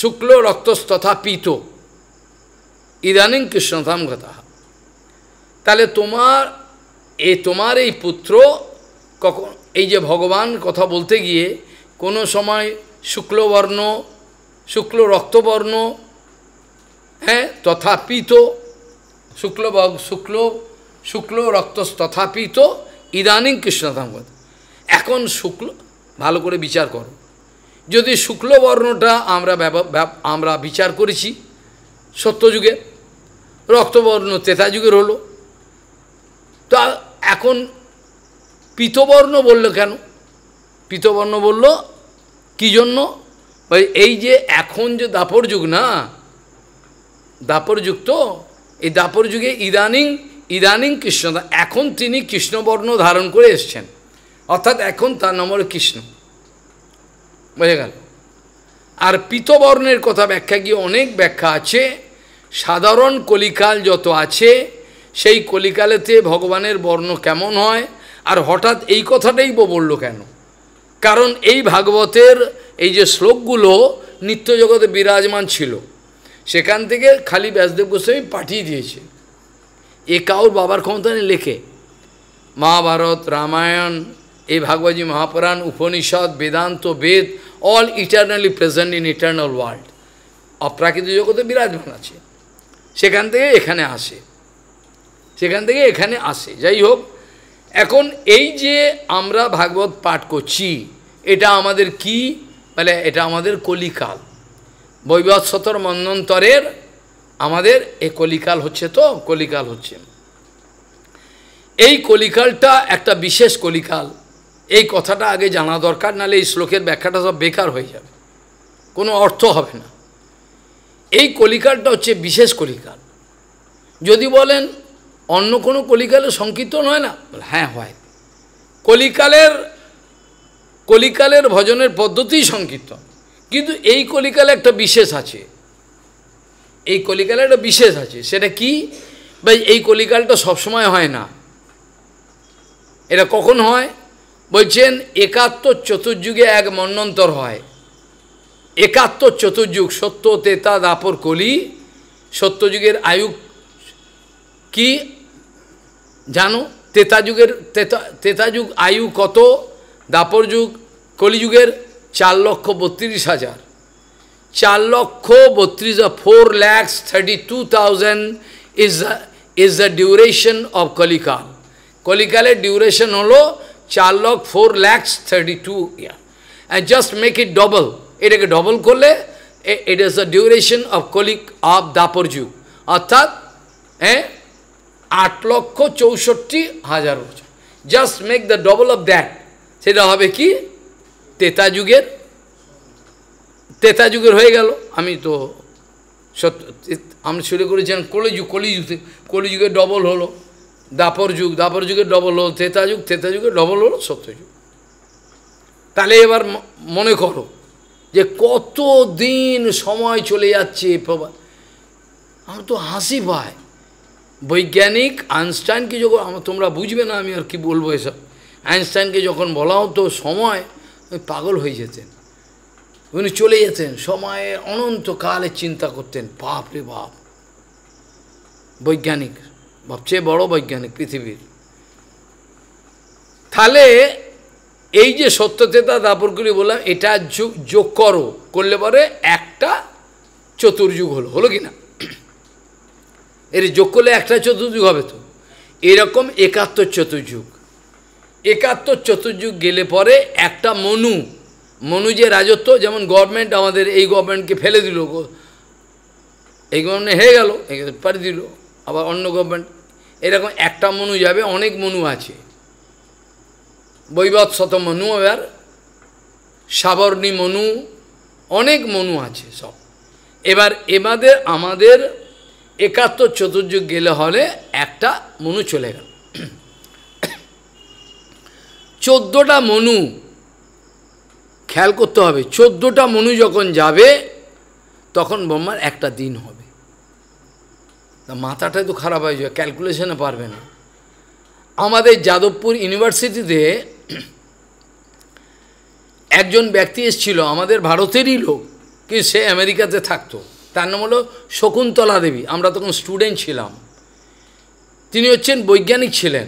Speaker 1: শুক্ল রক্তস্তথা পিত ইদানিং কৃষ্ণতাম কথা তাহলে তোমার এ তোমার এই পুত্র কখন এই যে ভগবান কথা বলতে গিয়ে কোনো সময় শুক্লবর্ণ শুক্ল রক্তবর্ণ হ্যাঁ তথাপিত শুক্ল শুক্ল শুক্ল রক্ত তথাপিত ইদানিং কৃষ্ণধাম এখন শুক্ল ভালো করে বিচার করো যদি শুক্লবর্ণটা আমরা আমরা বিচার করেছি সত্যযুগে রক্তবর্ণ তেতা যুগের হলো তা এখন পিতবর্ণ বলল কেন পিতবর্ণ বলল কি জন্য এই যে এখন যে দাপর যুগ না দাপর যুগ তো এই দাপর যুগে ইদানিং ইদানিং কৃষ্ণ এখন তিনি কৃষ্ণবর্ণ ধারণ করে এসছেন অর্থাৎ এখন তার নম্বরে কৃষ্ণ বোঝা গেল আর পিতবর্ণের কথা ব্যাখ্যা গিয়ে অনেক ব্যাখ্যা আছে সাধারণ কলিকাল যত আছে সেই কলিকালেতে ভগবানের বর্ণ কেমন হয় আর হঠাৎ এই কথাটাই বললো কেন কারণ এই ভাগবতের এই যে শ্লোকগুলো নিত্য জগতে বিরাজমান ছিল সেখান থেকে খালি ব্যাসদেব গোস্বামী পাঠিয়ে দিয়েছে এ কাউর বাবার ক্ষমতা নিয়ে লেখে মহাভারত রামায়ণ এই Bhagavati Mahapurana Upanishad Vedanta Veda all eternally present in eternal world অপ্রাকৃত জগতে বিরাজমান আছে সেখান থেকে এখানে আসে সেখান থেকে এখানে আসে যাই হোক এখন এই যে আমরা ভাগবত পাঠ করছি এটা আমাদের কি বলে এটা আমাদের কলিকাল বৈবৎসতর মন্নন্তরের আমাদের এই কলিকাল হচ্ছে তো কলিকাল হচ্ছে এই কলিকালটা একটা বিশেষ কলিকাল এই কথাটা আগে জানা দরকার নালে এই শ্লোকের ব্যাখ্যাটা সব বেকার হয়ে যাবে কোনো অর্থ হবে না এই কলিকালটা হচ্ছে বিশেষ কলিকাল যদি বলেন অন্য কোনো কলিকালে সংকীর্তন হয় না হ্যাঁ হয় কলিকালের কলিকালের ভজনের পদ্ধতি সংকীর্তন কিন্তু এই কলিকালে একটা বিশেষ আছে এই কলিকালে একটা বিশেষ আছে সেটা কি ভাই এই কলিকালটা সবসময় হয় না এটা কখন হয় বলছেন একাত্তর চতুর্যুগে এক মন্নন্তর হয় একাত্তর চতুর্যুগ সত্য তেতা দাপর কলি সত্যযুগের আয়ু কি জানো তেতাযুগের তেতা তেতাযুগ আয়ু কত দাপর যুগ কলিযুগের চার লক্ষ বত্রিশ হাজার চার লক্ষ বত্রিশ four lakhs thirty two thousand is is the duration of Kalikal কলিকালের ডিউরেশন হলো চার লক্ষ four lakhs thirty two year and just make it double এটাকে ডবল করলে it is the duration of Kali of Dwapar yuga অর্থাৎ হ্যাঁ আট লক্ষ চৌষট্টি হাজার বছর just make the double of that সেটা হবে কি তেতা যুগের তেতা যুগের হয়ে গেল আমি তো সত্য আমি শুরু করেছিলাম কলিযুগ কলিযুগ কলিযুগের ডবল হলো দাপর যুগ দাপর যুগের ডবল হলো তেতা যুগ তেতা যুগের ডবল হলো সত্যযুগ তাহলে এবার মনে করো যে কত দিন সময় চলে যাচ্ছে প্রবাদ আমার তো হাসি পায় বৈজ্ঞানিক আইনস্টাইনকে যখন তোমরা বুঝবে না আমি আর কি বলবো এসব আইনস্টাইনকে যখন বলা হতো সময় পাগল হয়ে যেতেন উনি চলে যেতেন সময়ে অনন্তকালে চিন্তা করতেন বাপ রে বাপ বৈজ্ঞানিক সবচেয়ে বড় বৈজ্ঞানিক পৃথিবীর তাহলে এই যে সত্যতেতা দাপরগুলি বললাম এটা যোগ করো করলে পরে একটা চতুর্যুগ হলো হলো কি না এর যোগ করলে একটা চতুর্যুগ হবে তো এরকম একাত্তর চতুর্যুগ একাত্তর চতুর্যুগ গেলে পরে একটা মনু মনু যে রাজত্ব যেমন গভর্নমেন্ট আমাদের এই গভর্নমেন্টকে ফেলে দিল এই গভর্নমেন্ট হয়ে গেল পারি দিল আবার অন্য গভর্নমেন্ট এরকম একটা মনু যাবে অনেক মনু আছে বৈবত শত মনু আবার সাবর্ণী মনু অনেক মনু আছে সব এবার এবাদের আমাদের একাত্তর চতুর্যুগ গেলে হলে একটা মনু চলে গেল চোদ্দোটা মনু খেয়াল করতে হবে চোদ্দোটা মনু যখন যাবে তখন ব্রহ্মার একটা দিন হবে তা মাথাটাই তো খারাপ হয়ে যাবে ক্যালকুলেশনে পারবে না আমাদের যাদবপুর ইউনিভার্সিটিতে একজন ব্যক্তি এসেছিল আমাদের ভারতেরই লোক কিন্তু সে আমেরিকাতে থাকতো তার নাম হলো শকুন্তলা দেবী আমরা তখন স্টুডেন্ট ছিলাম তিনি হচ্ছেন বৈজ্ঞানিক ছিলেন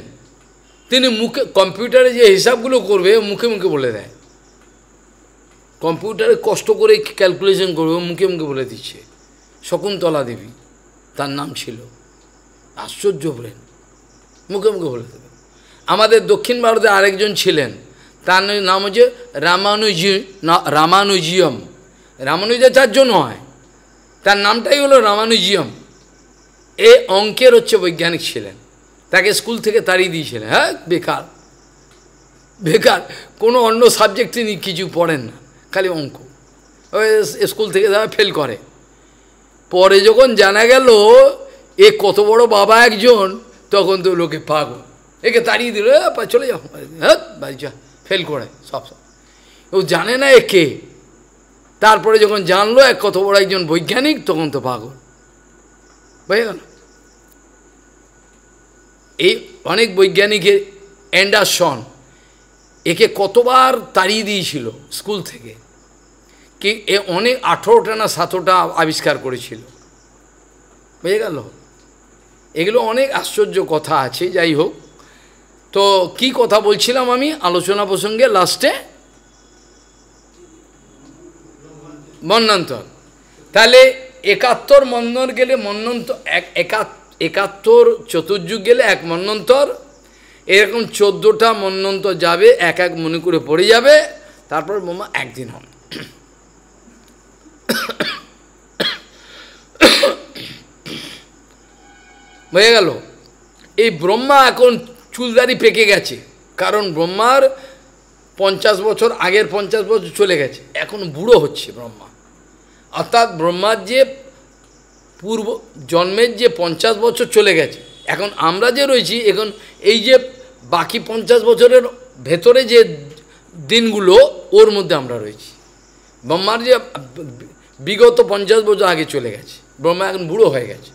Speaker 1: তিনি মুখে কম্পিউটারে যে হিসাবগুলো করবে মুখে মুখে বলে দেয় কম্পিউটারে কষ্ট করে ক্যালকুলেশন করবে মুখে মুখে বলে দিচ্ছে শকুন্তলা দেবী তার নাম ছিল আশ্চর্য ব্রেন মুখে মুখে বলে দেবে আমাদের দক্ষিণ ভারতে আরেকজন ছিলেন তার নাম হচ্ছে রামানুজি রামানুজিয়ম রামানুজাচার্য নয় তার নামটাই হলো রামানুজিয়াম এ অঙ্কের হচ্ছে বৈজ্ঞানিক ছিলেন তাকে স্কুল থেকে তাড়িয়ে দিয়েছিলেন হ্যাঁ বেকার বেকার কোনো অন্য সাবজেক্ট তিনি কিছু পড়েন না খালি অঙ্ক স্কুল থেকে তারা ফেল করে পরে যখন জানা গেল এ কত বড় বাবা একজন তখন তো লোকে পাগল একে তাড়িয়ে দিল চলে যাও হ্যাঁ বাড়ি যা ফেল করে সব সব ও জানে না এ কে তারপরে যখন জানলো এক কত বড় একজন বৈজ্ঞানিক তখন তো পাগল বুঝে গেল এই অনেক বৈজ্ঞানিকের অ্যান্ডারসন একে কতবার তাড়িয়ে দিয়েছিল স্কুল থেকে কি এ অনেক আঠেরোটা না সাতোটা আবিষ্কার করেছিল বুঝে গেল এগুলো অনেক আশ্চর্য কথা আছে যাই হোক তো কি কথা বলছিলাম আমি আলোচনা প্রসঙ্গে লাস্টে মন্নন্তর তাহলে একাত্তর মন্নর গেলে মন্নন্ত এক একাত্তর চতুর্যুগ গেলে এক মন্নন্তর এরকম চোদ্দোটা মন্নন্তর যাবে এক এক মনে করে পড়ে যাবে তারপর মোমা একদিন হন হয়ে গেল এই ব্রহ্মা এখন চুলদারি পেকে গেছে কারণ ব্রহ্মার পঞ্চাশ বছর আগের পঞ্চাশ বছর চলে গেছে এখন বুড়ো হচ্ছে ব্রহ্মা অর্থাৎ ব্রহ্মার যে পূর্ব জন্মের যে পঞ্চাশ বছর চলে গেছে এখন আমরা যে রয়েছি এখন এই যে বাকি পঞ্চাশ বছরের ভেতরে যে দিনগুলো ওর মধ্যে আমরা রয়েছি ব্রহ্মার যে বিগত পঞ্চাশ বছর আগে চলে গেছে ব্রহ্মা এখন বুড়ো হয়ে গেছে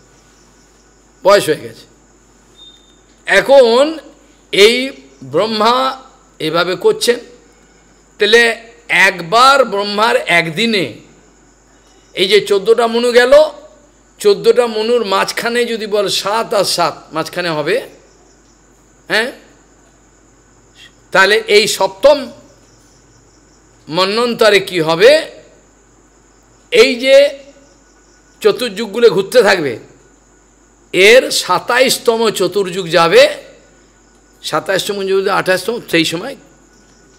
Speaker 1: বয়স হয়ে গেছে এখন এই ব্রহ্মা এভাবে করছেন তাহলে একবার ব্রহ্মার একদিনে এই যে চোদ্দোটা মনু গেল চোদ্দোটা মনুর মাঝখানে যদি বল সাত আর সাত মাঝখানে হবে হ্যাঁ তাহলে এই সপ্তম মন্নন্তরে কি হবে এই যে চতুর্যুগগুলো ঘুরতে থাকবে এর সাতাইশতম চতুর্যুগ যাবে সাতাইশতম যদি আঠাশতম সেই সময়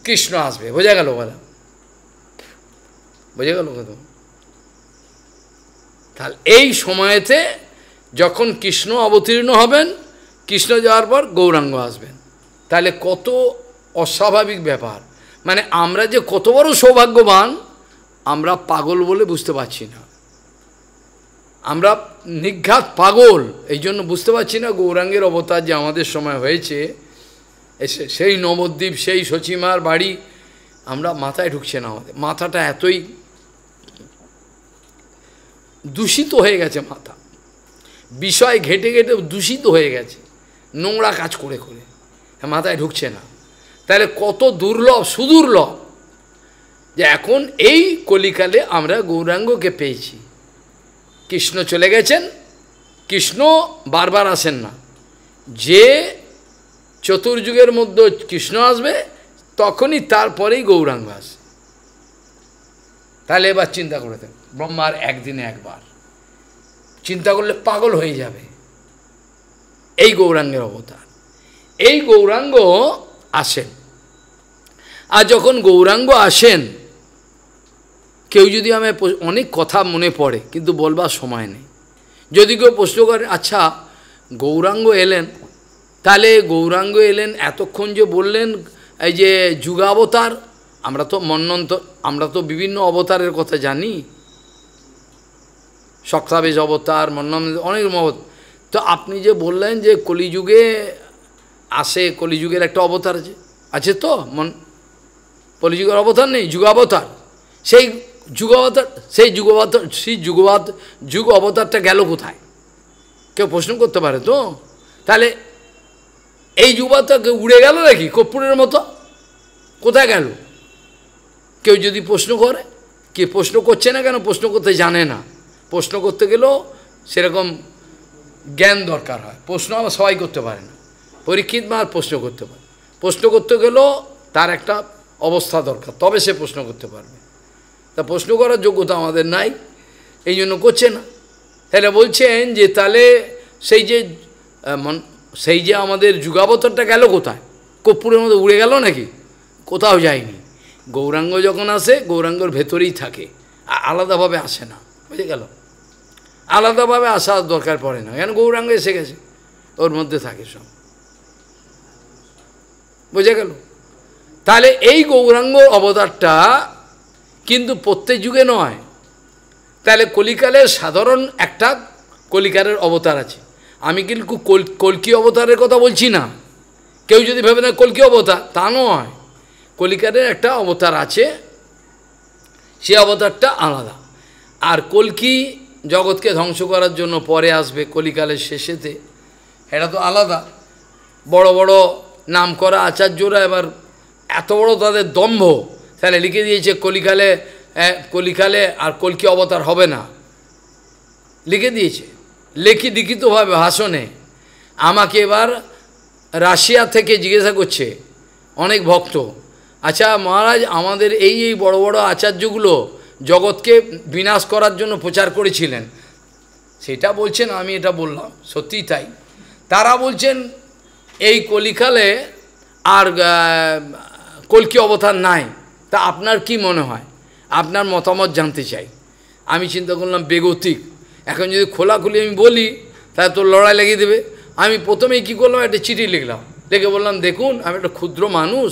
Speaker 1: কৃষ্ণ আসবে বোঝা গেল বলা বোঝা গেল কথা তাহলে এই সময়েতে যখন কৃষ্ণ অবতীর্ণ হবেন কৃষ্ণ যাওয়ার পর গৌরাঙ্গ আসবেন তাহলে কত অস্বাভাবিক ব্যাপার মানে আমরা যে কত বড় সৌভাগ্যবান আমরা পাগল বলে বুঝতে পারছি না আমরা নিঘাত পাগল এই জন্য বুঝতে পারছি না গৌরাঙ্গের অবতার যে আমাদের সময় হয়েছে এসে সেই নবদ্বীপ সেই সচিমার বাড়ি আমরা মাথায় ঢুকছে না আমাদের মাথাটা এতই দূষিত হয়ে গেছে মাথা বিষয় ঘেটে ঘেটে দূষিত হয়ে গেছে নোংরা কাজ করে করে হ্যাঁ, মাথায় ঢুকছে না তাহলে কত দুর্লভ সুদুর্লভ যে এখন এই কলিকালে আমরা গৌরাঙ্গকে পেয়েছি কৃষ্ণ চলে গেছেন কৃষ্ণ বারবার আসেন না যে চতুর্যুগের মধ্যে কৃষ্ণ আসবে তখনই তারপরেই গৌরাঙ্গ আসবে তাহলে এবার চিন্তা করে দেবেন ব্রহ্মার একদিনে একবার চিন্তা করলে পাগল হয়ে যাবে এই গৌরাঙ্গের অবতার এই গৌরাঙ্গ আসেন আর যখন গৌরাঙ্গ আসেন কেউ যদি আমি অনেক কথা মনে পড়ে কিন্তু বলবার সময় নেই যদি কেউ প্রশ্ন করেন আচ্ছা গৌরাঙ্গ এলেন তাহলে গৌরাঙ্গ এলেন এতক্ষণ যে বললেন এই যে যুগাবতার আমরা তো মন্নন্ত আমরা তো বিভিন্ন অবতারের কথা জানি শক্তাবেশ অবতার মন্নম অনেক মত তো আপনি যে বললেন যে কলিযুগে আসে কলিযুগের একটা অবতার আছে আছে তো মন কলিযুগের অবতার নেই যুগাবতার সেই যুগাবতার সেই যুগবতার সেই যুগবাদ যুগ অবতারটা গেল কোথায় কেউ প্রশ্ন করতে পারে তো তাহলে এই যুগাবতার উড়ে গেল নাকি কর্পূরের মতো কোথায় গেল কেউ যদি প্রশ্ন করে কে প্রশ্ন করছে না কেন প্রশ্ন করতে জানে না প্রশ্ন করতে গেলেও সেরকম জ্ঞান দরকার হয় প্রশ্ন আমরা সবাই করতে পারে না পরীক্ষিত মার প্রশ্ন করতে পারে প্রশ্ন করতে গেলেও তার একটা অবস্থা দরকার তবে সে প্রশ্ন করতে পারবে তা প্রশ্ন করার যোগ্যতা আমাদের নাই এই জন্য করছে না তাহলে বলছেন যে তাহলে সেই যে সেই যে আমাদের যুগাবতরটা গেল কোথায় কর্পূরের মধ্যে উড়ে গেল নাকি কোথাও যায়নি গৌরাঙ্গ যখন আসে গৌরাঙ্গর ভেতরেই থাকে আলাদাভাবে আসে না বুঝে গেল আলাদাভাবে আসার দরকার পড়ে না কেন গৌরাঙ্গ এসে গেছে ওর মধ্যে থাকে সব বোঝা গেল তাহলে এই গৌরাঙ্গ অবতারটা কিন্তু প্রত্যেক যুগে নয় তাহলে কলিকালের সাধারণ একটা কলিকালের অবতার আছে আমি কিন্তু কলকি অবতারের কথা বলছি না কেউ যদি ভেবে না কলকি অবতার তা নয় কলিকালের একটা অবতার আছে সে অবতারটা আলাদা আর কলকি জগৎকে ধ্বংস করার জন্য পরে আসবে কলিকালের শেষেতে এটা তো আলাদা বড় বড় নাম করা আচার্যরা এবার এত বড় তাদের দম্ভ তাহলে লিখে দিয়েছে কলিকালে কলিকালে আর কলকি অবতার হবে না লিখে দিয়েছে লেখি লিখিতভাবে ভাষণে আমাকে এবার রাশিয়া থেকে জিজ্ঞাসা করছে অনেক ভক্ত আচ্ছা মহারাজ আমাদের এই এই বড় বড় আচার্যগুলো জগৎকে বিনাশ করার জন্য প্রচার করেছিলেন সেটা বলছেন আমি এটা বললাম সত্যি তাই তারা বলছেন এই কলিকালে আর কলকি অবতার নাই তা আপনার কি মনে হয় আপনার মতামত জানতে চাই আমি চিন্তা করলাম বেগতিক এখন যদি খোলাখুলি আমি বলি তাহলে তোর লড়াই লেগে দেবে আমি প্রথমেই কি করলাম একটা চিঠি লিখলাম লিখে বললাম দেখুন আমি একটা ক্ষুদ্র মানুষ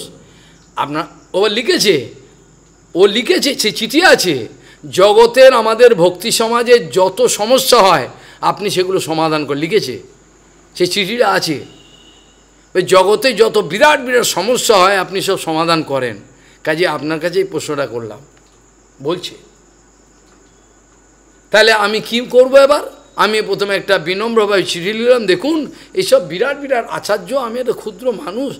Speaker 1: আপনার ওবার লিখেছে ও লিখেছে সে চিঠি আছে জগতের আমাদের ভক্তি সমাজে যত সমস্যা হয় আপনি সেগুলো সমাধান করে লিখেছে সে চিঠিটা আছে ওই জগতে যত বিরাট বিরাট সমস্যা হয় আপনি সব সমাধান করেন কাজে আপনার কাছেই প্রশ্নটা করলাম বলছে তাহলে আমি কি করব এবার আমি প্রথমে একটা বিনম্রভাবে চিঠি লিখলাম দেখুন এইসব বিরাট বিরাট আচার্য আমি একটা ক্ষুদ্র মানুষ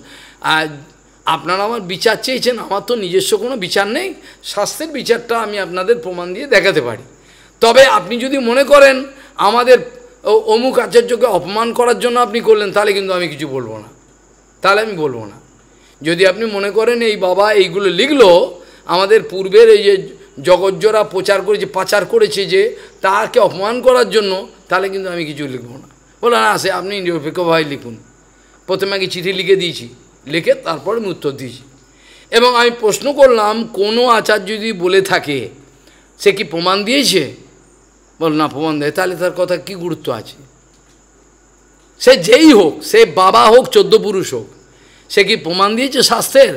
Speaker 1: আপনারা আমার বিচার চেয়েছেন আমার তো নিজস্ব কোনো বিচার নেই শাস্ত্রের বিচারটা আমি আপনাদের প্রমাণ দিয়ে দেখাতে পারি তবে আপনি যদি মনে করেন আমাদের অমুক আচার্যকে অপমান করার জন্য আপনি করলেন তাহলে কিন্তু আমি কিছু বলবো না তাহলে আমি বলবো না যদি আপনি মনে করেন এই বাবা এইগুলো লিখলো আমাদের পূর্বের এই যে জগজ্জরা প্রচার করেছে পাচার করেছে যে তাকে অপমান করার জন্য তাহলে কিন্তু আমি কিছু লিখবো না বলে না আসে আপনি নিরপেক্ষভাবে লিখুন প্রথমে আগে চিঠি লিখে দিয়েছি লিখে তারপর আমি উত্তর দিয়েছি এবং আমি প্রশ্ন করলাম কোনো আচার যদি বলে থাকে সে কি প্রমাণ দিয়েছে বল না প্রমাণ দেয় তাহলে তার কথা কি গুরুত্ব আছে সে যেই হোক সে বাবা হোক চোদ্দ পুরুষ হোক সে কি প্রমাণ দিয়েছে স্বাস্থ্যের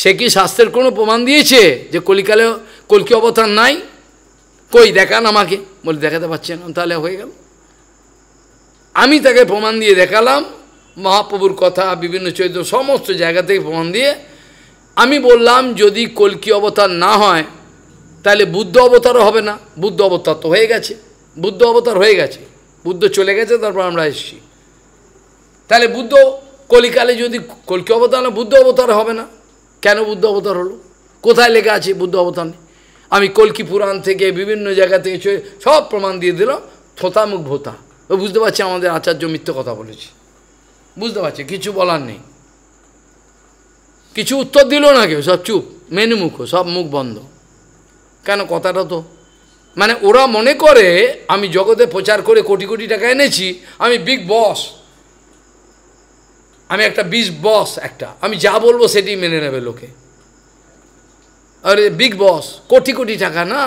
Speaker 1: সে কি স্বাস্থ্যের কোনো প্রমাণ দিয়েছে যে কলিকালে কলকি অবতার নাই কই দেখান আমাকে বলে দেখাতে পারছেন তাহলে হয়ে গেল আমি তাকে প্রমাণ দিয়ে দেখালাম মহাপ্রভুর কথা বিভিন্ন চরিত্র সমস্ত জায়গা থেকে প্রমাণ দিয়ে আমি বললাম যদি কলকি অবতার না হয় তাহলে বুদ্ধ অবতারও হবে না বুদ্ধ অবতার তো হয়ে গেছে বুদ্ধ অবতার হয়ে গেছে বুদ্ধ চলে গেছে তারপর আমরা এসেছি তাহলে বুদ্ধ কলিকালে যদি কলকি অবতার না বুদ্ধ অবতার হবে না কেন বুদ্ধ অবতার হলো কোথায় লেখা আছে বুদ্ধ অবতার আমি কলকি পুরাণ থেকে বিভিন্ন জায়গা থেকে সব প্রমাণ দিয়ে দিল থোতামুখ ভোতা বুঝতে পারছি আমাদের আচার্য মিথ্যে কথা বলেছি বুঝতে পারছে কিছু বলার নেই কিছু উত্তর দিল না কেউ সব চুপ মেনু মুখ সব মুখ বন্ধ কেন কথাটা তো মানে ওরা মনে করে আমি জগতে প্রচার করে কোটি কোটি টাকা এনেছি আমি বিগ বস আমি একটা বিগ বস একটা আমি যা বলবো সেটি মেনে নেবে লোকে আরে বিগ বস কোটি কোটি টাকা না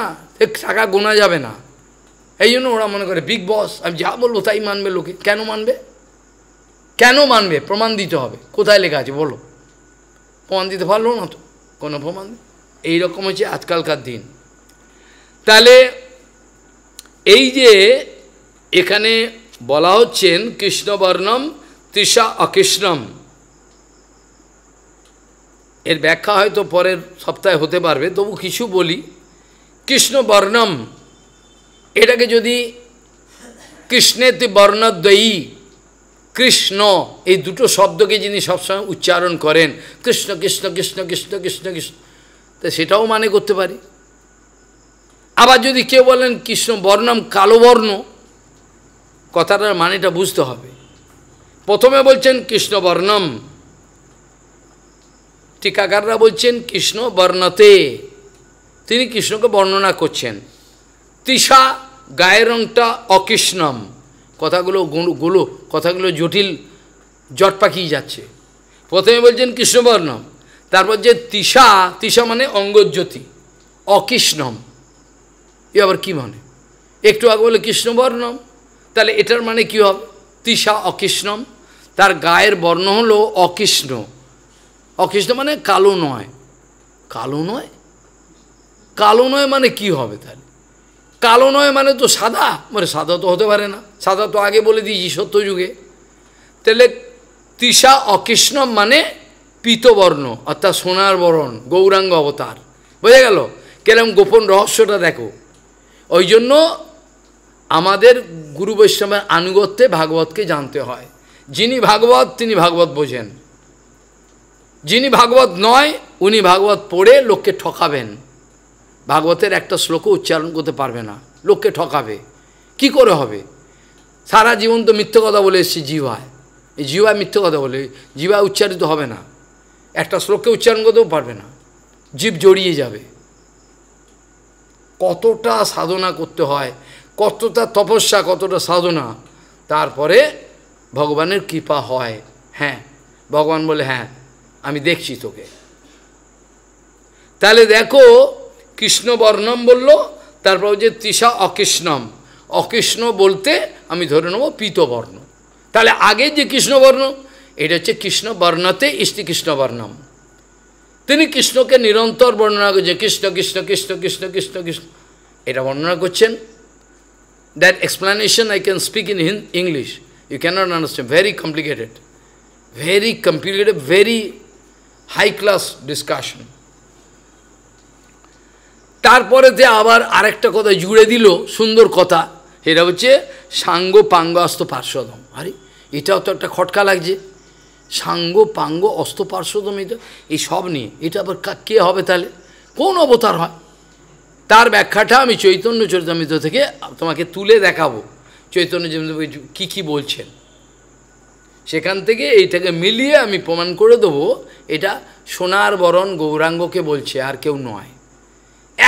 Speaker 1: টাকা গোনা যাবে না এই জন্য ওরা মনে করে বিগ বস আমি যা বলবো তাই মানবে লোকে কেন মানবে কেন মানবে প্রমাণ দিতে হবে কোথায় লেখা আছে বলো প্রমাণ দিতে পারলো না তো কোনো প্রমাণ এইরকম হচ্ছে আজকালকার দিন তাহলে এই যে এখানে বলা হচ্ছেন কৃষ্ণবর্ণম তৃষা অকৃষ্ণম এর ব্যাখ্যা হয়তো পরের সপ্তাহে হতে পারবে তবু কিছু বলি কৃষ্ণবর্ণম এটাকে যদি কৃষ্ণেতে বর্ণদ্বয়ী কৃষ্ণ এই দুটো শব্দকে যিনি সবসময় উচ্চারণ করেন কৃষ্ণ কৃষ্ণ কৃষ্ণ কৃষ্ণ কৃষ্ণ কৃষ্ণ তা সেটাও মানে করতে পারি আবার যদি কেউ বলেন কৃষ্ণ বর্ণম কালো বর্ণ কথাটার মানেটা বুঝতে হবে প্রথমে বলছেন কৃষ্ণ বর্ণম টিকাকাররা বলছেন কৃষ্ণ বর্ণতে তিনি কৃষ্ণকে বর্ণনা করছেন তৃষা গায়ের রংটা অকৃষ্ণম কথাগুলো গোলো কথাগুলো জটিল জট পাকিয়ে যাচ্ছে প্রথমে বলছেন কৃষ্ণবর্ণম তারপর যে তিসা তিসা মানে অঙ্গজ্যোতি অকৃষ্ণম এ আবার কী মানে একটু আগে বলে কৃষ্ণবর্ণম তাহলে এটার মানে কী হবে তিসা অকৃষ্ণম তার গায়ের বর্ণ হলো অকৃষ্ণ অকৃষ্ণ মানে কালো নয় কালো নয় কালো নয় মানে কি হবে তাহলে কালো নয় মানে তো সাদা মানে সাদা তো হতে পারে না সাদা তো আগে বলে দিয়েছি সত্যযুগে তাহলে তৃষা অকৃষ্ণ মানে পিতবর্ণ অর্থাৎ সোনার বরণ গৌরাঙ্গ অবতার বোঝা গেল কেরম গোপন রহস্যটা দেখো ওই জন্য আমাদের গুরু বৈষ্ণবের আনুগত্যে ভাগবতকে জানতে হয় যিনি ভাগবত তিনি ভাগবত বোঝেন যিনি ভাগবত নয় উনি ভাগবত পড়ে লোককে ঠকাবেন ভাগবতের একটা শ্লোক উচ্চারণ করতে পারবে না লোককে ঠকাবে কি করে হবে সারা জীবন তো মিথ্যে কথা বলে এসছি জিভায় এই জিভা মিথ্যে কথা বলে জিভায় উচ্চারিত হবে না একটা শ্লোককে উচ্চারণ করতেও পারবে না জীব জড়িয়ে যাবে কতটা সাধনা করতে হয় কতটা তপস্যা কতটা সাধনা তারপরে ভগবানের কৃপা হয় হ্যাঁ ভগবান বলে হ্যাঁ আমি দেখছি তোকে তাহলে দেখো কৃষ্ণ বর্ণম বলল তারপর যে তৃষা অকৃষ্ণম অকৃষ্ণ বলতে আমি ধরে নেব পীতবর্ণ তাহলে আগে যে কৃষ্ণবর্ণ এটা হচ্ছে কৃষ্ণ বর্ণতে ইষ্টি তিনি কৃষ্ণকে নিরন্তর বর্ণনা করছেন কৃষ্ণ কৃষ্ণ কৃষ্ণ কৃষ্ণ কৃষ্ণ কৃষ্ণ এটা বর্ণনা করছেন that explanation I can speak in English. You cannot understand very complicated very complicated very high class discussion তারপরে যে আবার আরেকটা কথা জুড়ে দিল সুন্দর কথা এটা হচ্ছে সাঙ্গ পাঙ্গ অস্ত পার্শ্বদম আরে এটাও তো একটা খটকা লাগছে সাঙ্গ পাঙ্গ অস্ত পার্শ্বদম এটা এই সব নিয়ে এটা আবার কে হবে তাহলে কোন অবতার হয় তার ব্যাখ্যাটা আমি চৈতন্য চরিতামিত থেকে তোমাকে তুলে দেখাবো চৈতন্য চরিতামৃত কী কী বলছেন সেখান থেকে এইটাকে মিলিয়ে আমি প্রমাণ করে দেবো এটা সোনার বরণ গৌরাঙ্গকে বলছে আর কেউ নয়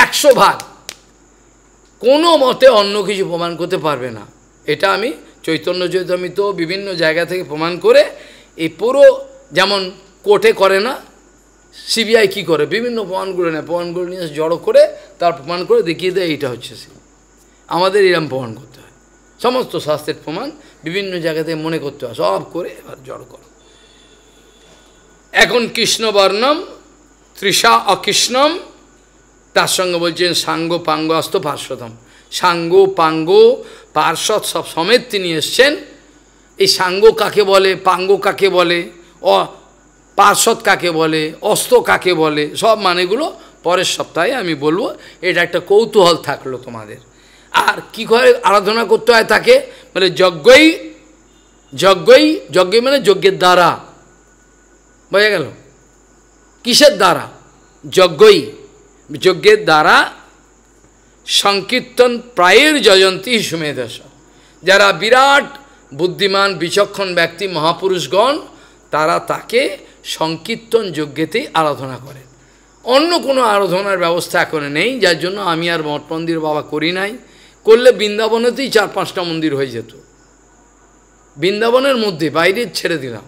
Speaker 1: একশো ভাগ কোনো মতে অন্য কিছু প্রমাণ করতে পারবে না এটা আমি চৈতন্য চৈতমিত বিভিন্ন জায়গা থেকে প্রমাণ করে এই পুরো যেমন কোর্টে করে না সিবিআই কি করে বিভিন্ন প্রমাণগুলো নেয় প্রমাণগুলো নিয়ে জড়ো করে তার প্রমাণ করে দেখিয়ে দেয় এইটা হচ্ছে সে আমাদের এরম প্রমাণ করতে হয় সমস্ত শাস্ত্রের প্রমাণ বিভিন্ন জায়গা থেকে মনে করতে হয় সব করে এবার জড়ো করো এখন কৃষ্ণবর্ণম তৃষা অকৃষ্ণম তার সঙ্গে বলছেন সাঙ্গ পাঙ্গ আস্ত পার্শ্বতম সাঙ্গ পাঙ্গ পার্শ্বদ সব সমেত তিনি এসছেন এই সাঙ্গ কাকে বলে পাঙ্গ কাকে বলে অ পার্শ্বদ কাকে বলে অস্ত কাকে বলে সব মানেগুলো পরের সপ্তাহে আমি বলবো এটা একটা কৌতূহল থাকলো তোমাদের আর কি করে আরাধনা করতে হয় তাকে মানে যজ্ঞই যজ্ঞই যজ্ঞ মানে যজ্ঞের দ্বারা বোঝা গেল কিসের দ্বারা যজ্ঞই যজ্ঞের দ্বারা সংকীর্তন প্রায়ের জয়ন্তী সুমেধস যারা বিরাট বুদ্ধিমান বিচক্ষণ ব্যক্তি মহাপুরুষগণ তারা তাকে সংকীর্তন যজ্ঞেতেই আরাধনা করেন অন্য কোনো আরাধনার ব্যবস্থা এখনো নেই যার জন্য আমি আর মঠ মন্দির বাবা করি নাই করলে বৃন্দাবনেতেই চার পাঁচটা মন্দির হয়ে যেত বৃন্দাবনের মধ্যে বাইরে ছেড়ে দিলাম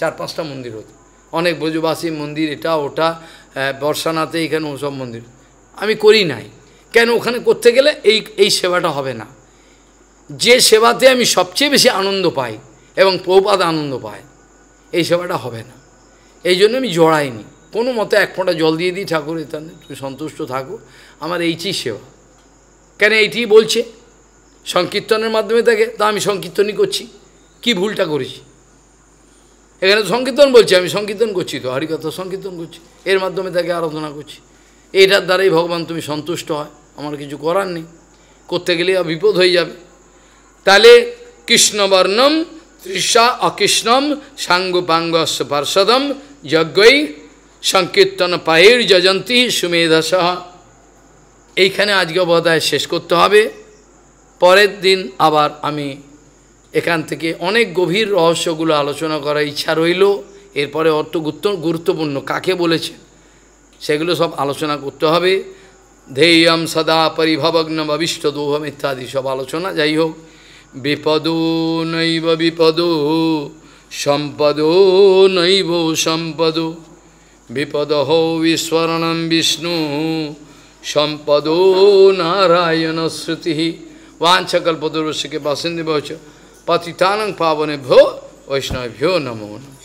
Speaker 1: চার পাঁচটা মন্দির হতো অনেক ব্রজবাসী মন্দির এটা ওটা হ্যাঁ, বর্ষানাতে এখানে ওসব মন্দির আমি করি নাই কেন ওখানে করতে গেলে এই এই সেবাটা হবে না যে সেবাতে আমি সবচেয়ে বেশি আনন্দ পাই এবং প্রপাদ আনন্দ পায় এই সেবাটা হবে না এই জন্য আমি জড়াইনি কোনো মতে এক ফোঁটা জল দিয়ে দিই ঠাকুর এখানে তুমি সন্তুষ্ট থাকো আমার এইটি সেবা কেন এইটি বলছে সংকীর্তনের মাধ্যমে তাকে তা আমি সংকীর্তনই করছি কি ভুলটা করেছি এখানে সংকীর্তন বলছি আমি সংকীর্তন করছি তো হরিকথা সংকীর্তন করছি এর মাধ্যমে তাকে আরাধনা করছি এটার দ্বারাই ভগবান তুমি সন্তুষ্ট হয় আমার কিছু করার নেই করতে গেলে বিপদ হয়ে যাবে তাহলে কৃষ্ণবর্ণম তৃষা অকৃষ্ণম সাঙ্গুপাঙ্গস্য পার্ষদম যজ্ঞই সংকীর্তন পাহির যজন্তী সুমেধাসহ এইখানে আজকে অবদায় শেষ করতে হবে পরের দিন আবার আমি এখান থেকে অনেক গভীর রহস্যগুলো আলোচনা করার ইচ্ছা রইল এরপরে অর্থ গুরুত্বপূর্ণ কাকে বলেছে সেগুলো সব আলোচনা করতে হবে ধেয়ম সদা পরিভবগ্ন ভবিষ্ঠ দোহম ইত্যাদি সব আলোচনা যাই হোক বিপদ নৈব বিপদ সম্পদ নৈব সম্পদ বিপদ হৌ বিস্মরণম বিষ্ণু সম্পদ নারায়ণ শ্রুতি वांछकल्पदुर्वश्य के बासिंदी Patitanang pavanebhyo Vaishnavabhyo namo